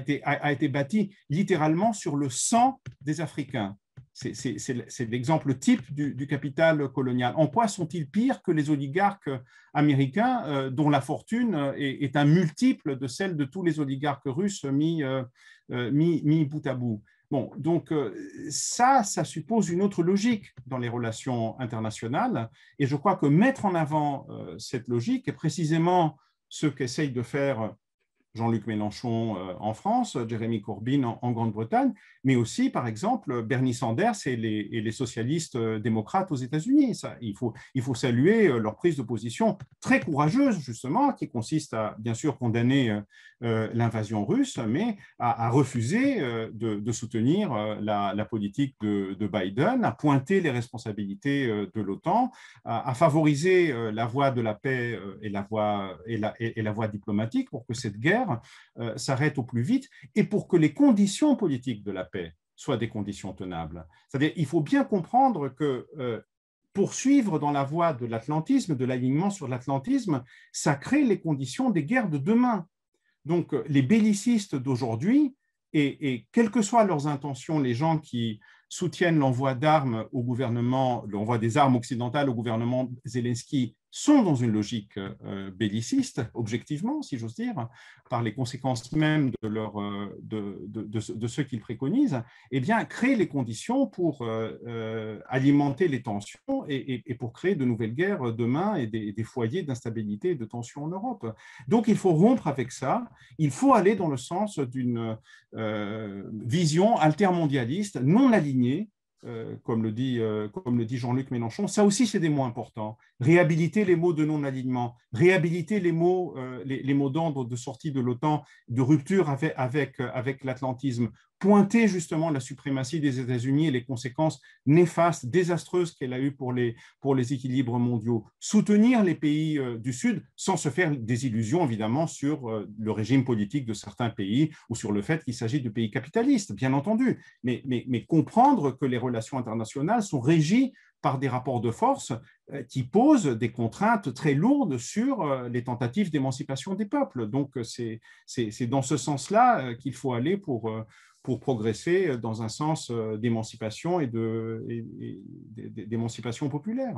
S3: été bâtie littéralement sur le sang des Africains c'est l'exemple type du, capital colonial. En quoi sont-ils pires que les oligarques américains euh, dont la fortune euh, est, un multiple de celle de tous les oligarques russes mis, euh, bout à bout Bon, donc ça, ça suppose une autre logique dans les relations internationales, et je crois que mettre en avant cette logique est précisément ce qu'essaye de faire Jean-Luc Mélenchon euh, en France, Jérémy Corbyn en, Grande-Bretagne, mais aussi, par exemple, Bernie Sanders et les, socialistes euh, démocrates aux États-Unis. Il faut, il faut saluer euh, leur prise de position très courageuse, justement, qui consiste à, bien sûr, condamner l'invasion russe, mais à, refuser de, soutenir la, politique de, Biden, à pointer les responsabilités de l'OTAN, à, favoriser la voie de la paix et la et et la voie diplomatique pour que cette guerre euh, s'arrête au plus vite et pour que les conditions politiques de la paix soient des conditions tenables. C'est-à-dire il faut bien comprendre que euh, poursuivre dans la voie de l'atlantisme, de l'alignement sur l'atlantisme, ça crée les conditions des guerres de demain. Donc euh, les bellicistes d'aujourd'hui, et, et, quelles que soient leurs intentions, les gens qui soutiennent l'envoi d'armes au gouvernement, l'envoi des armes occidentales au gouvernement Zelensky, sont dans une logique euh, euh, belliciste, objectivement, si j'ose dire, par les conséquences même de, leur, euh, ce qu'ils préconisent, eh bien, créer les conditions pour alimenter les tensions et, pour créer de nouvelles guerres demain et des, foyers d'instabilité et de tensions en Europe. Donc, il faut rompre avec ça, il faut aller dans le sens d'une vision altermondialiste, non alignée, euh, comme le dit, euh, dit Jean-Luc Mélenchon. Ça aussi, c'est des mots importants. Réhabiliter les mots de non-alignement, réhabiliter les mots, euh, les, mots d'ordre de sortie de l'OTAN, de rupture avec l'atlantisme, pointer justement la suprématie des États-Unis et les conséquences néfastes, désastreuses qu'elle a eues pour les, pour les équilibres mondiaux. Soutenir les pays euh, du Sud sans se faire des illusions, évidemment, sur euh, le régime politique de certains pays ou sur le fait qu'il s'agit de pays capitalistes, bien entendu, mais, mais, mais comprendre que les relations internationales sont régies par des rapports de force euh, qui posent des contraintes très lourdes sur les tentatives d'émancipation des peuples. Donc c'est dans ce sens-là qu'il faut aller pour, pour progresser euh, dans un sens euh, d'émancipation et d'émancipation populaire.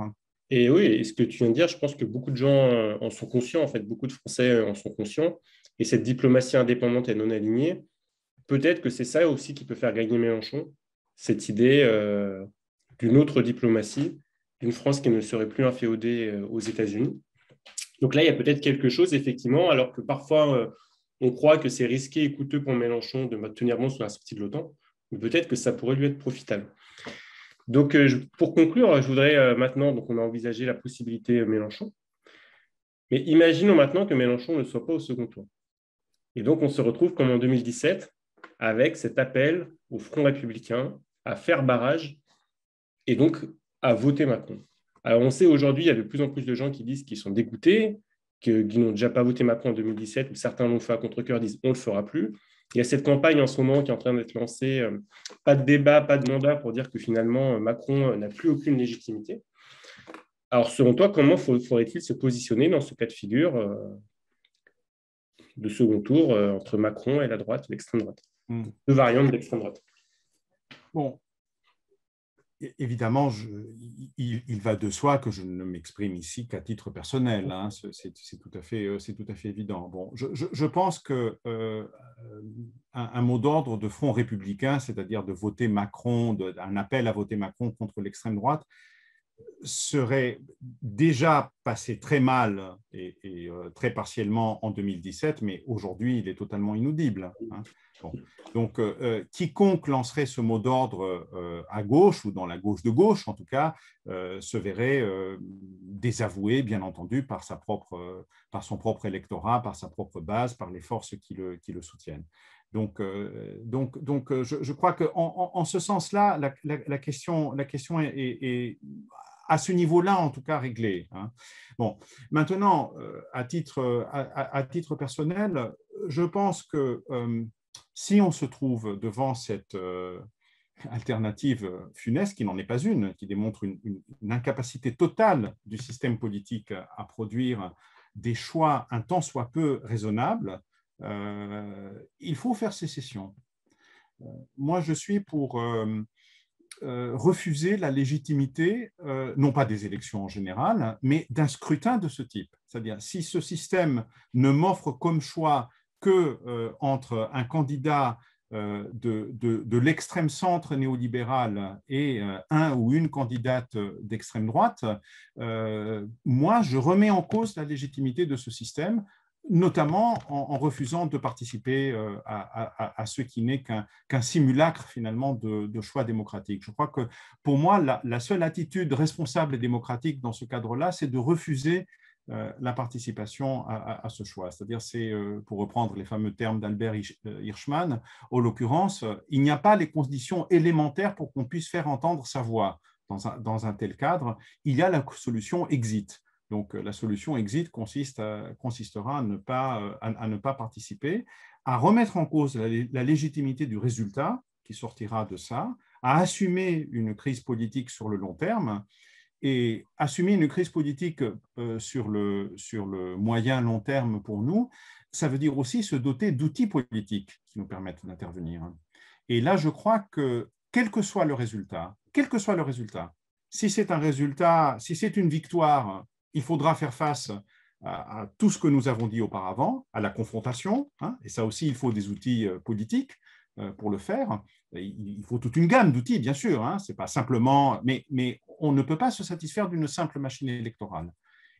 S2: Et oui, ce que tu viens de dire, je pense que beaucoup de gens euh, en sont conscients, en fait, beaucoup de Français en sont conscients. Et cette diplomatie indépendante et non alignée, peut-être que c'est ça aussi qui peut faire gagner Mélenchon, cette idée d'une autre diplomatie, une France qui ne serait plus inféodée aux États-Unis. Donc là, il y a peut-être quelque chose, effectivement, alors que parfois, on croit que c'est risqué et coûteux pour Mélenchon de tenir bon sur la sortie de l'OTAN, mais peut-être que ça pourrait lui être profitable. Donc, euh, pour conclure, je voudrais euh, maintenant, donc on a envisagé la possibilité euh, Mélenchon, mais imaginons maintenant que Mélenchon ne soit pas au second tour. Et donc, on se retrouve comme en 2017, avec cet appel au Front républicain à faire barrage et donc à voter Macron. Alors, on sait aujourd'hui, il y a de plus en plus de gens qui disent qu'ils sont dégoûtés, qui n'ont déjà pas voté Macron en 2017, où certains l'ont fait à contre coeur disent on ne le fera plus. Il y a cette campagne en ce moment qui est en train d'être lancée, euh, pas de débat, pas de mandat pour dire que finalement euh, Macron euh, n'a plus aucune légitimité. Alors selon toi, comment faudrait-il se positionner dans ce cas de figure de second tour entre Macron et la droite, l'extrême droite hmm. Deux variantes de droite.
S3: Bon, évidemment, il, va de soi que je ne m'exprime ici qu'à titre personnel. Hein, euh, c'est tout, à fait évident. Bon, je, pense que euh, un, mot d'ordre de front républicain, c'est-à-dire de voter Macron, de, un appel à voter Macron contre l'extrême droite, serait déjà passé très mal et, euh, très partiellement en 2017, mais aujourd'hui, il est totalement inaudible. Hein. Donc, euh, euh, quiconque lancerait ce mot d'ordre à gauche, ou dans la gauche de gauche en tout cas, se verrait désavoué, bien entendu, par, sa propre, par son propre électorat, par sa propre base, par les forces qui le, qui le soutiennent. Donc, donc, donc je, crois qu'en en, ce sens-là, la, question, la question est à ce niveau-là, en tout cas, réglé. Hein. Bon, maintenant, euh, à titre, euh, à, titre, personnel, je pense que euh, si on se trouve devant cette alternative funeste, qui n'en est pas une, qui démontre une, incapacité totale du système politique à produire des choix un tant soit peu raisonnables, il faut faire sécession. Moi, je suis pour euh, refuser la légitimité, euh, non pas des élections en général, mais d'un scrutin de ce type. C'est-à-dire, si ce système ne m'offre comme choix que euh, entre un candidat de, l'extrême centre néolibéral et un ou une candidate d'extrême droite, moi, je remets en cause la légitimité de ce système notamment en, refusant de participer euh, à, ce qui n'est qu'un simulacre finalement de, choix démocratique. Je crois que pour moi, la, seule attitude responsable et démocratique dans ce cadre-là, c'est de refuser euh, la participation à, ce choix. C'est-à-dire, c'est, euh, pour reprendre les fameux termes d'Albert Hirschman, en l'occurrence, il n'y a pas les conditions élémentaires pour qu'on puisse faire entendre sa voix. dans un, tel cadre, il y a la solution exit. Donc euh, la solution exit consiste à, consistera à ne, pas, euh, à, ne, pas, participer, à remettre en cause la, légitimité du résultat qui sortira de ça, à assumer une crise politique sur le long terme et assumer une crise politique euh, sur, le, sur le moyen long terme pour nous, ça veut dire aussi se doter d'outils politiques qui nous permettent d'intervenir. Et là, je crois que quel que soit le résultat, quel que soit le résultat, si c'est un résultat, si c'est une victoire il faudra faire face à, tout ce que nous avons dit auparavant, à la confrontation, hein, et ça aussi, il faut des outils euh, politiques euh, pour le faire. Il faut toute une gamme d'outils, bien sûr, hein, c'est pas simplement, mais, mais on ne peut pas se satisfaire d'une simple machine électorale.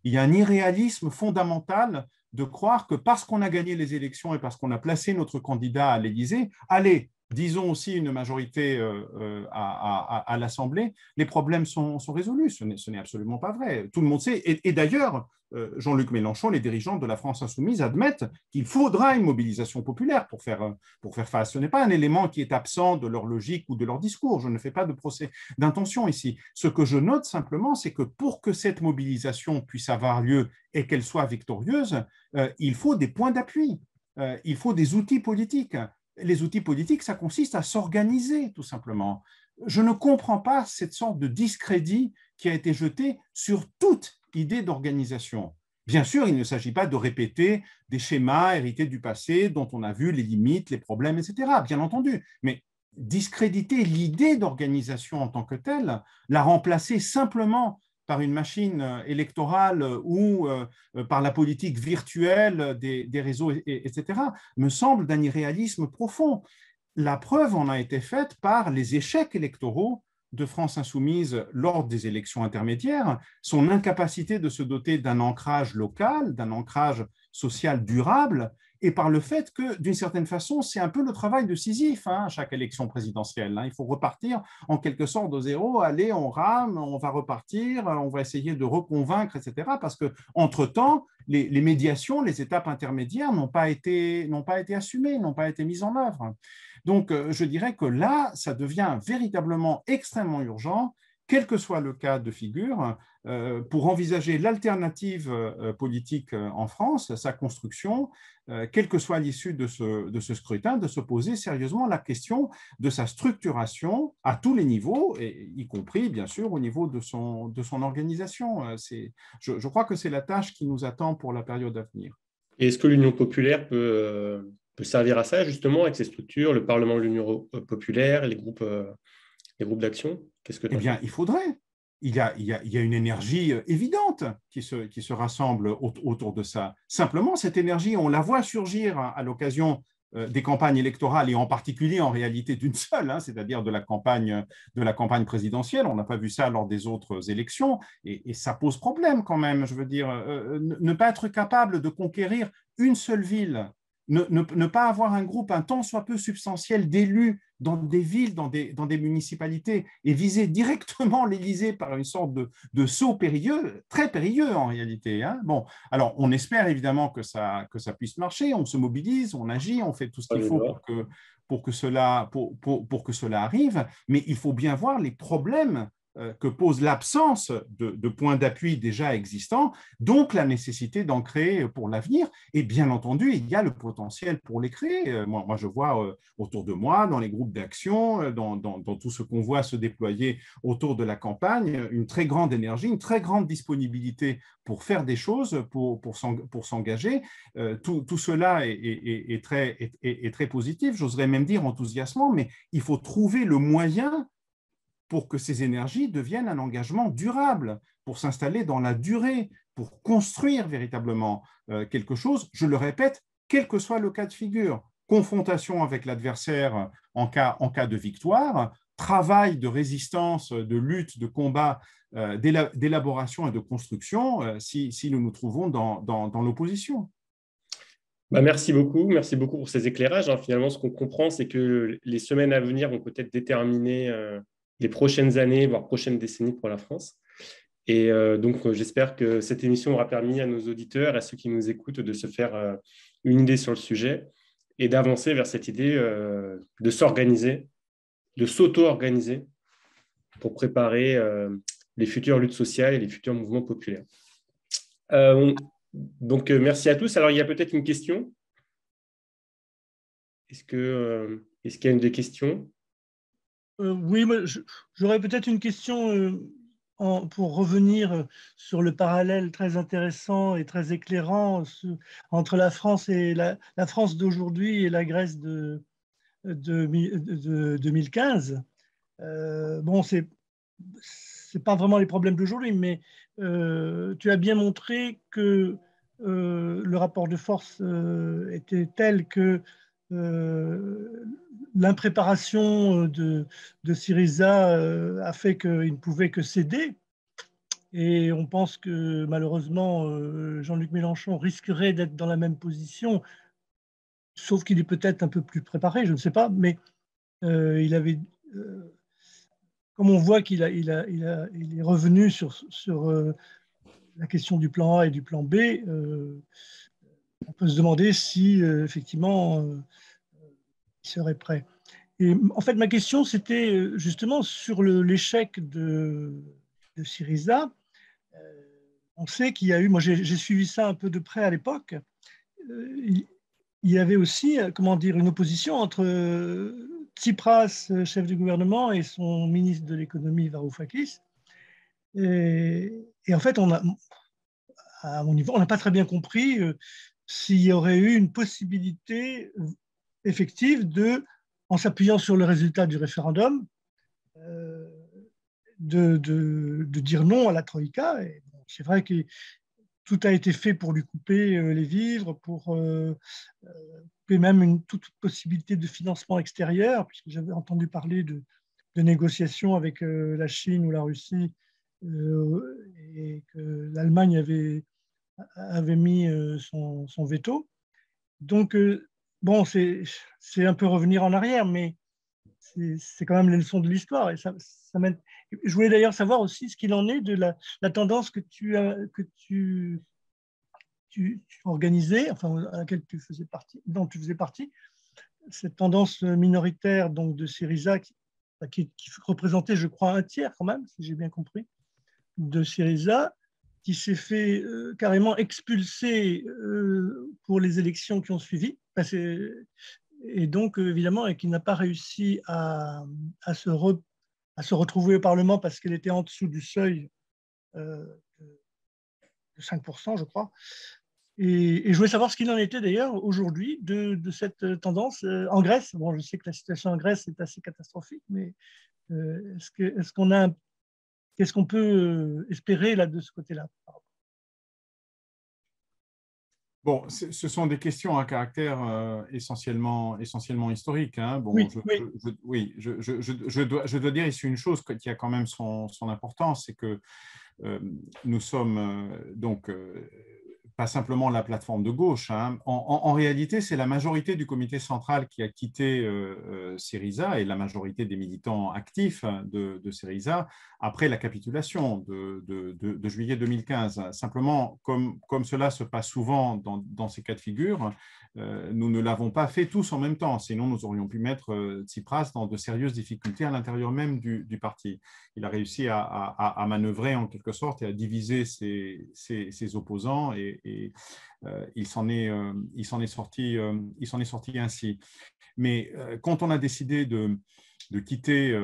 S3: Il y a un irréalisme fondamental de croire que parce qu'on a gagné les élections et parce qu'on a placé notre candidat à l'Élysée, allez, disons aussi une majorité euh, euh, à, l'Assemblée, les problèmes sont, résolus. Ce n'est absolument pas vrai. Tout le monde sait. Et, d'ailleurs, euh, Jean-Luc Mélenchon, les dirigeants de la France insoumise admettent qu'il faudra une mobilisation populaire pour faire, pour faire face. Ce n'est pas un élément qui est absent de leur logique ou de leur discours. Je ne fais pas de procès d'intention ici. Ce que je note simplement, c'est que pour que cette mobilisation puisse avoir lieu et qu'elle soit victorieuse, il faut des points d'appui. il faut des outils politiques les outils politiques, ça consiste à s'organiser, tout simplement. Je ne comprends pas cette sorte de discrédit qui a été jeté sur toute idée d'organisation. Bien sûr, il ne s'agit pas de répéter des schémas hérités du passé dont on a vu les limites, les problèmes, etc., bien entendu. Mais discréditer l'idée d'organisation en tant que telle, la remplacer simplement par une machine euh, électorale euh, ou euh, par la politique virtuelle des, des réseaux, etc., me semble d'un irréalisme profond. La preuve en a été faite par les échecs électoraux de France insoumise lors des élections intermédiaires, son incapacité de se doter d'un ancrage local, d'un ancrage social durable, et par le fait que, d'une certaine façon, c'est un peu le travail de Sisyphe, hein, chaque élection présidentielle. Hein. Il faut repartir en quelque sorte de zéro, aller on rame, on va repartir, on va essayer de reconvaincre, etc. Parce que, entre-temps, les, médiations, les étapes intermédiaires n'ont pas, été, pas été assumées, n'ont pas été mises en œuvre. Donc, euh, je dirais que là, ça devient véritablement extrêmement urgent quel que soit le cas de figure, euh, pour envisager l'alternative euh, politique euh, en France, sa construction, quelle que soit l'issue de ce, scrutin, de se poser sérieusement la question de sa structuration à tous les niveaux, y compris bien sûr au niveau de son, de son organisation. Je, je crois que c'est la tâche qui nous attend pour la période à venir.
S2: Est-ce que l'Union populaire peut, peut servir à ça justement avec ses structures, le Parlement de l'Union populaire, les groupes
S3: des groupes d'action Qu'est-ce que Eh bien, il faudrait. Il y, a, il, une énergie euh, évidente qui se, qui se rassemble autour de ça. Simplement, cette énergie, on la voit surgir à, l'occasion euh, des campagnes électorales et en particulier en réalité d'une seule, hein, c'est-à-dire de la campagne de la campagne présidentielle. On n'a pas vu ça lors des autres élections et, ça pose problème quand même. Je veux dire, euh, ne, pas être capable de conquérir une seule ville, ne, ne, pas avoir un groupe un tant soit peu substantiel d'élus dans des villes, dans des, municipalités, et viser directement l'Élysée par une sorte de, saut périlleux, très périlleux en réalité. Hein. bon, alors on espère évidemment que ça, puisse marcher, on se mobilise, on agit, on fait tout ce qu'il faut que, cela, pour que cela arrive, mais il faut bien voir les problèmes euh, que pose l'absence de, points d'appui déjà existants, donc la nécessité d'en créer pour l'avenir. Et bien entendu, il y a le potentiel pour les créer. Euh, moi, je vois euh, autour de moi, dans les groupes d'action, dans, tout ce qu'on voit se déployer autour de la campagne, une très grande énergie, une très grande disponibilité pour faire des choses, pour, pour s'engager. Tout, cela est, très, est très positif, j'oserais même dire enthousiasmant, mais il faut trouver le moyen pour que ces énergies deviennent un engagement durable, pour s'installer dans la durée, pour construire véritablement euh, quelque chose, je le répète, quel que soit le cas de figure. Confrontation avec l'adversaire en cas, en cas de victoire, travail de résistance, de lutte, de combat, euh, d'élaboration et de construction euh, si, nous nous trouvons dans, dans, l'opposition. Bah
S2: merci beaucoup, merci beaucoup pour ces éclairages. Hein. Finalement, ce qu'on comprend, c'est que les semaines à venir vont peut-être déterminer les prochaines années, voire prochaines décennies pour la France. Et euh, donc, euh, j'espère que cette émission aura permis à nos auditeurs, à ceux qui nous écoutent, de se faire euh, une idée sur le sujet et d'avancer vers cette idée de s'organiser, de s'auto-organiser pour préparer les futures luttes sociales et les futurs mouvements populaires. Donc, merci à tous. Alors, il y a peut-être une question. Est-ce qu'il est qu'il y a une des questions
S4: euh, oui, j'aurais peut-être une question euh, pour revenir euh, sur le parallèle très intéressant et très éclairant entre la France et la, France d'aujourd'hui et la Grèce de, 2015. bon, ce n'est pas vraiment les problèmes d'aujourd'hui, mais tu as bien montré que le rapport de force était tel que euh, l'impréparation euh, de, de Syriza euh, a fait qu'il ne pouvait que céder. Et on pense que malheureusement, Jean-Luc Mélenchon risquerait d'être dans la même position, sauf qu'il est peut-être un peu plus préparé, je ne sais pas, mais il avait. comme on voit qu'il il est revenu sur la question du plan A et du plan B, on peut se demander si euh, effectivement euh, il serait prêt. Et en fait, ma question, c'était euh, justement sur l'échec de, Syriza. on sait qu'il y a eu, moi j'ai suivi ça un peu de près à l'époque, il, y avait aussi, comment dire, une opposition entre Tsipras, chef du gouvernement, et son ministre de l'économie, Varoufakis. Et, et, en fait, on a, à mon niveau, on n'a pas très bien compris s'il y aurait eu une possibilité effective de, en s'appuyant sur le résultat du référendum, euh, de, dire non à la Troïka. c'est vrai que tout a été fait pour lui couper euh, les vivres, pour couper euh, même toute possibilité de financement extérieur, puisque j'avais entendu parler de, négociations avec la Chine ou la Russie, et que l'Allemagne avait avait mis euh, son, veto. Donc, euh, bon, c'est un peu revenir en arrière, mais c'est quand même les leçons de l'histoire. Et ça, ça je voulais d'ailleurs savoir aussi ce qu'il en est de la, la, tendance que tu as, que tu, tu, organisais, enfin à laquelle tu faisais partie, dont tu faisais partie, cette tendance minoritaire donc de Syriza qui, bah, qui représentait, je crois, un tiers quand même, si j'ai bien compris, de Syriza qui s'est fait euh, carrément expulser euh, pour les élections qui ont suivi, et donc euh, évidemment, et qui n'a pas réussi à, se à, se retrouver au Parlement parce qu'elle était en dessous du seuil de 5%, je crois. Et, je voulais savoir ce qu'il en était d'ailleurs aujourd'hui de, cette tendance en Grèce. Bon, je sais que la situation en Grèce est assez catastrophique, mais est-ce qu'on a un Qu'est-ce qu'on peut euh, espérer là, de ce côté-là
S3: Bon, ce sont des questions à caractère euh, essentiellement, historique. Hein. Bon, oui, je, dois, dire ici une chose qui a quand même son, importance, c'est que euh, nous sommes donc pas simplement la plateforme de gauche. Hein. En, réalité, c'est la majorité du comité central qui a quitté euh, euh, Syriza et la majorité des militants actifs de, Syriza après la capitulation de, juillet 2015. Simplement, comme, comme, cela se passe souvent dans, ces cas de figure, euh, nous ne l'avons pas fait tous en même temps, sinon nous aurions pu mettre Tsipras dans de sérieuses difficultés à l'intérieur même du, parti. Il a réussi à, manœuvrer en quelque sorte et à diviser ses, opposants et et euh, euh, il s'en est, sorti, euh, il s'en est sorti ainsi. Mais quand on a décidé de quitter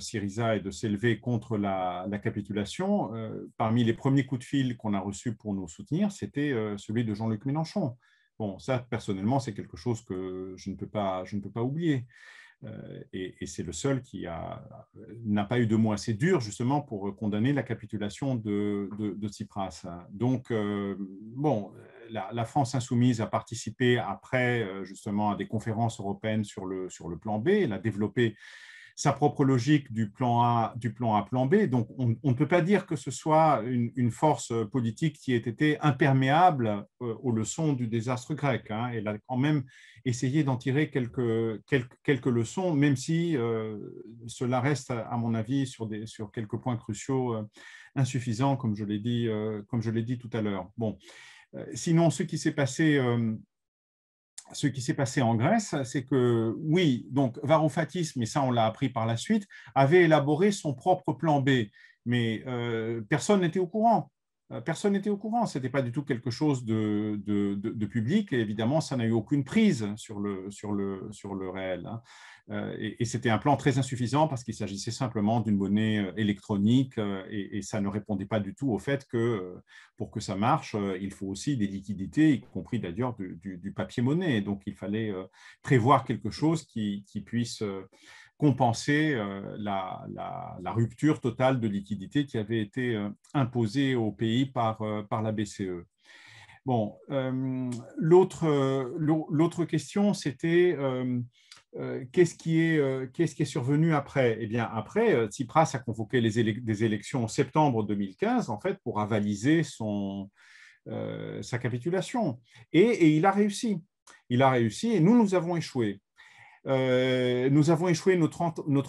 S3: Syriza et de s'élever contre la, capitulation, parmi les premiers coups de fil qu'on a reçus pour nous soutenir, c'était celui de Jean-Luc Mélenchon. Bon, ça, personnellement, c'est quelque chose que je ne peux pas oublier. Euh, et, c'est le seul qui n'a pas eu de mots assez durs justement pour euh, condamner la capitulation de, Tsipras. Donc, euh, bon, la, France insoumise a participé après justement à des conférences européennes sur sur le plan B, elle a développé sa propre logique du plan A, du plan A, plan B. Donc, on, ne peut pas dire que ce soit une, force politique qui ait été imperméable euh, aux leçons du désastre grec. Hein. Elle a quand même essayé d'en tirer quelques, quelques, quelques, leçons, même si euh, cela reste, à mon avis, sur, des, sur quelques points cruciaux euh, insuffisants, comme je l'ai dit, comme je dit tout à l'heure. Bon. Sinon, ce qui s'est passé ce qui s'est passé en Grèce, c'est que, oui, donc Varoufakis, mais ça on l'a appris par la suite, avait élaboré son propre plan B, mais euh, personne n'était au courant. Euh, personne n'était au courant. Ce n'était pas du tout quelque chose de, public. Et évidemment, ça n'a eu aucune prise sur le, sur le, sur le réel. Hein. Euh, et, c'était un plan très insuffisant parce qu'il s'agissait simplement d'une monnaie euh, électronique et, ça ne répondait pas du tout au fait que pour que ça marche, il faut aussi des liquidités, y compris d'ailleurs du, papier-monnaie. Donc, il fallait prévoir quelque chose qui puisse compenser euh, la, rupture totale de liquidité qui avait été euh, imposée au pays par, euh, par la BCE. Bon, l'autre question, c'était qu'est-ce qui, qui, est survenu après Eh bien, après, Tsipras a convoqué les des élections en septembre 2015, en fait, pour avaliser son, sa capitulation. Et, et, il a réussi. Il a réussi et nous, nous avons échoué. Euh, nous avons échoué notre,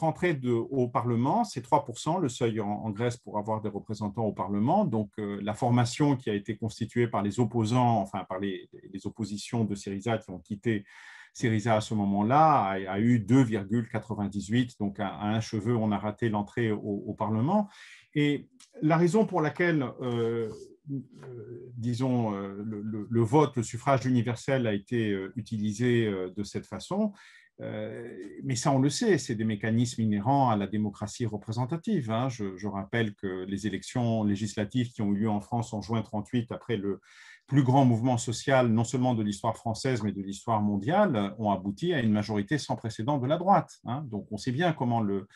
S3: entrée au Parlement, c'est 3%, le seuil en, Grèce pour avoir des représentants au Parlement. Donc euh, la formation qui a été constituée par les opposants, enfin par les, oppositions de Syriza qui ont quitté Syriza à ce moment-là a, eu 2,98, donc à, un cheveu, on a raté l'entrée au, Parlement. Et la raison pour laquelle, euh, disons, le, vote, le suffrage universel a été utilisé de cette façon, euh, mais ça, on le sait, c'est des mécanismes inhérents à la démocratie représentative. Hein. Je, rappelle que les élections législatives qui ont eu lieu en France en juin 38, après le plus grand mouvement social, non seulement de l'histoire française, mais de l'histoire mondiale, ont abouti à une majorité sans précédent de la droite. Hein. Donc, on sait bien comment le,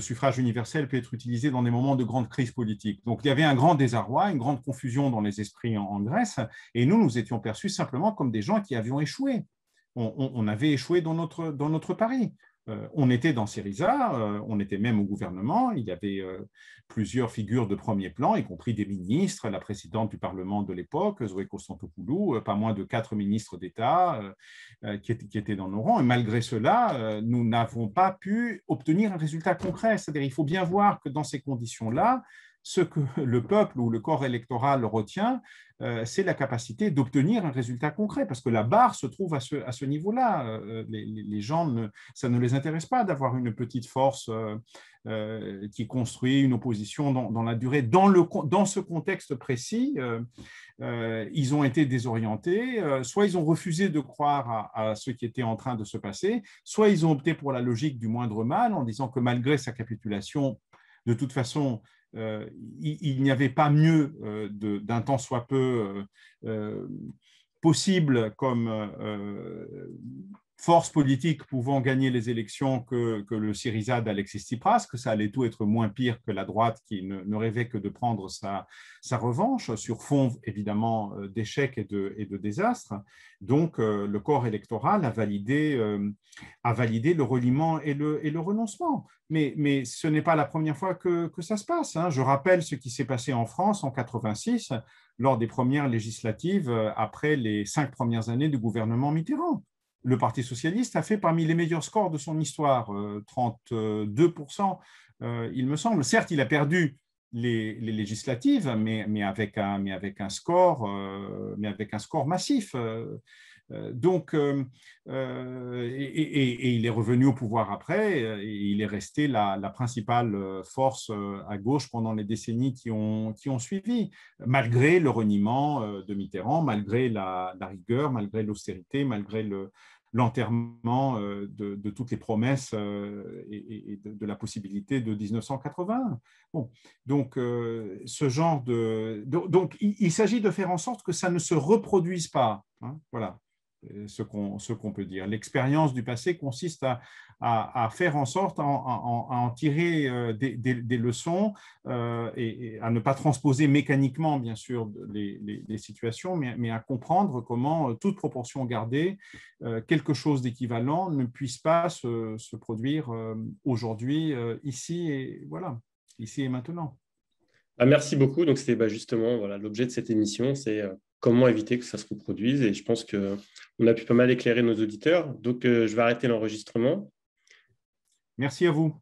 S3: suffrage universel peut être utilisé dans des moments de grande crise politique. Donc il y avait un grand désarroi, une grande confusion dans les esprits en Grèce, et nous, nous étions perçus simplement comme des gens qui avions échoué on, avait échoué dans notre, dans pari. Euh, on était dans Syriza, euh, on était même au gouvernement, il y avait euh, plusieurs figures de premier plan, y compris des ministres, la présidente du Parlement de l'époque, Zoé Constantopoulou, pas moins de quatre ministres d'État qui, qui, étaient dans nos rangs. Et malgré cela, nous n'avons pas pu obtenir un résultat concret. C'est-à-dire qu'il faut bien voir que dans ces conditions-là, ce que le peuple ou le corps électoral retient, euh, c'est la capacité d'obtenir un résultat concret, parce que la barre se trouve à ce, niveau-là. Euh, les, gens, ça ne les intéresse pas d'avoir une petite force euh, qui construit une opposition dans, la durée. Dans, ce contexte précis, ils ont été désorientés, soit ils ont refusé de croire à, ce qui était en train de se passer, soit ils ont opté pour la logique du moindre mal en disant que malgré sa capitulation, de toute façon, euh, il, n'y avait pas mieux euh, d'un temps soit peu euh, possible comme force politique pouvant gagner les élections que, le Syriza d'Alexis Tsipras, que ça allait tout être moins pire que la droite qui ne, rêvait que de prendre sa, revanche, sur fond évidemment euh, d'échecs et de, et désastres. Donc euh, le corps électoral a validé, euh, a validé le reliement et le, et le renoncement. Mais, ce n'est pas la première fois que, ça se passe. Hein. Je rappelle ce qui s'est passé en France en 86 lors des premières législatives après les cinq premières années du gouvernement Mitterrand le Parti socialiste a fait parmi les meilleurs scores de son histoire, 32%, euh, euh, il me semble. Certes, il a perdu les, législatives, mais, mais, avec un, mais, avec un score, euh, mais avec un score massif. donc, et, il est revenu au pouvoir après, et il est resté la, principale force à gauche pendant les décennies qui ont, qui ont suivi, malgré le reniement de Mitterrand, malgré la rigueur, malgré l'austérité, malgré le, l'enterrement euh, de, toutes les promesses euh, et, de, la possibilité de 1980. Bon, donc, euh, ce genre de. Donc, il, s'agit de faire en sorte que ça ne se reproduise pas. Hein, voilà, ce qu'on peut dire. L'expérience du passé consiste à, à, faire en sorte à, en tirer euh, des, leçons euh, et, à ne pas transposer mécaniquement, bien sûr, les, situations, mais, à comprendre comment, euh, toute proportion gardée, quelque chose d'équivalent ne puisse pas se, produire aujourd'hui, ici et voilà, ici et maintenant.
S2: Ah, merci beaucoup. Donc c'était bah, justement voilà l'objet de cette émission, c'est comment éviter que ça se reproduise. Et je pense que on a pu pas mal
S4: éclairer nos auditeurs. Donc je vais arrêter l'enregistrement. Merci à vous.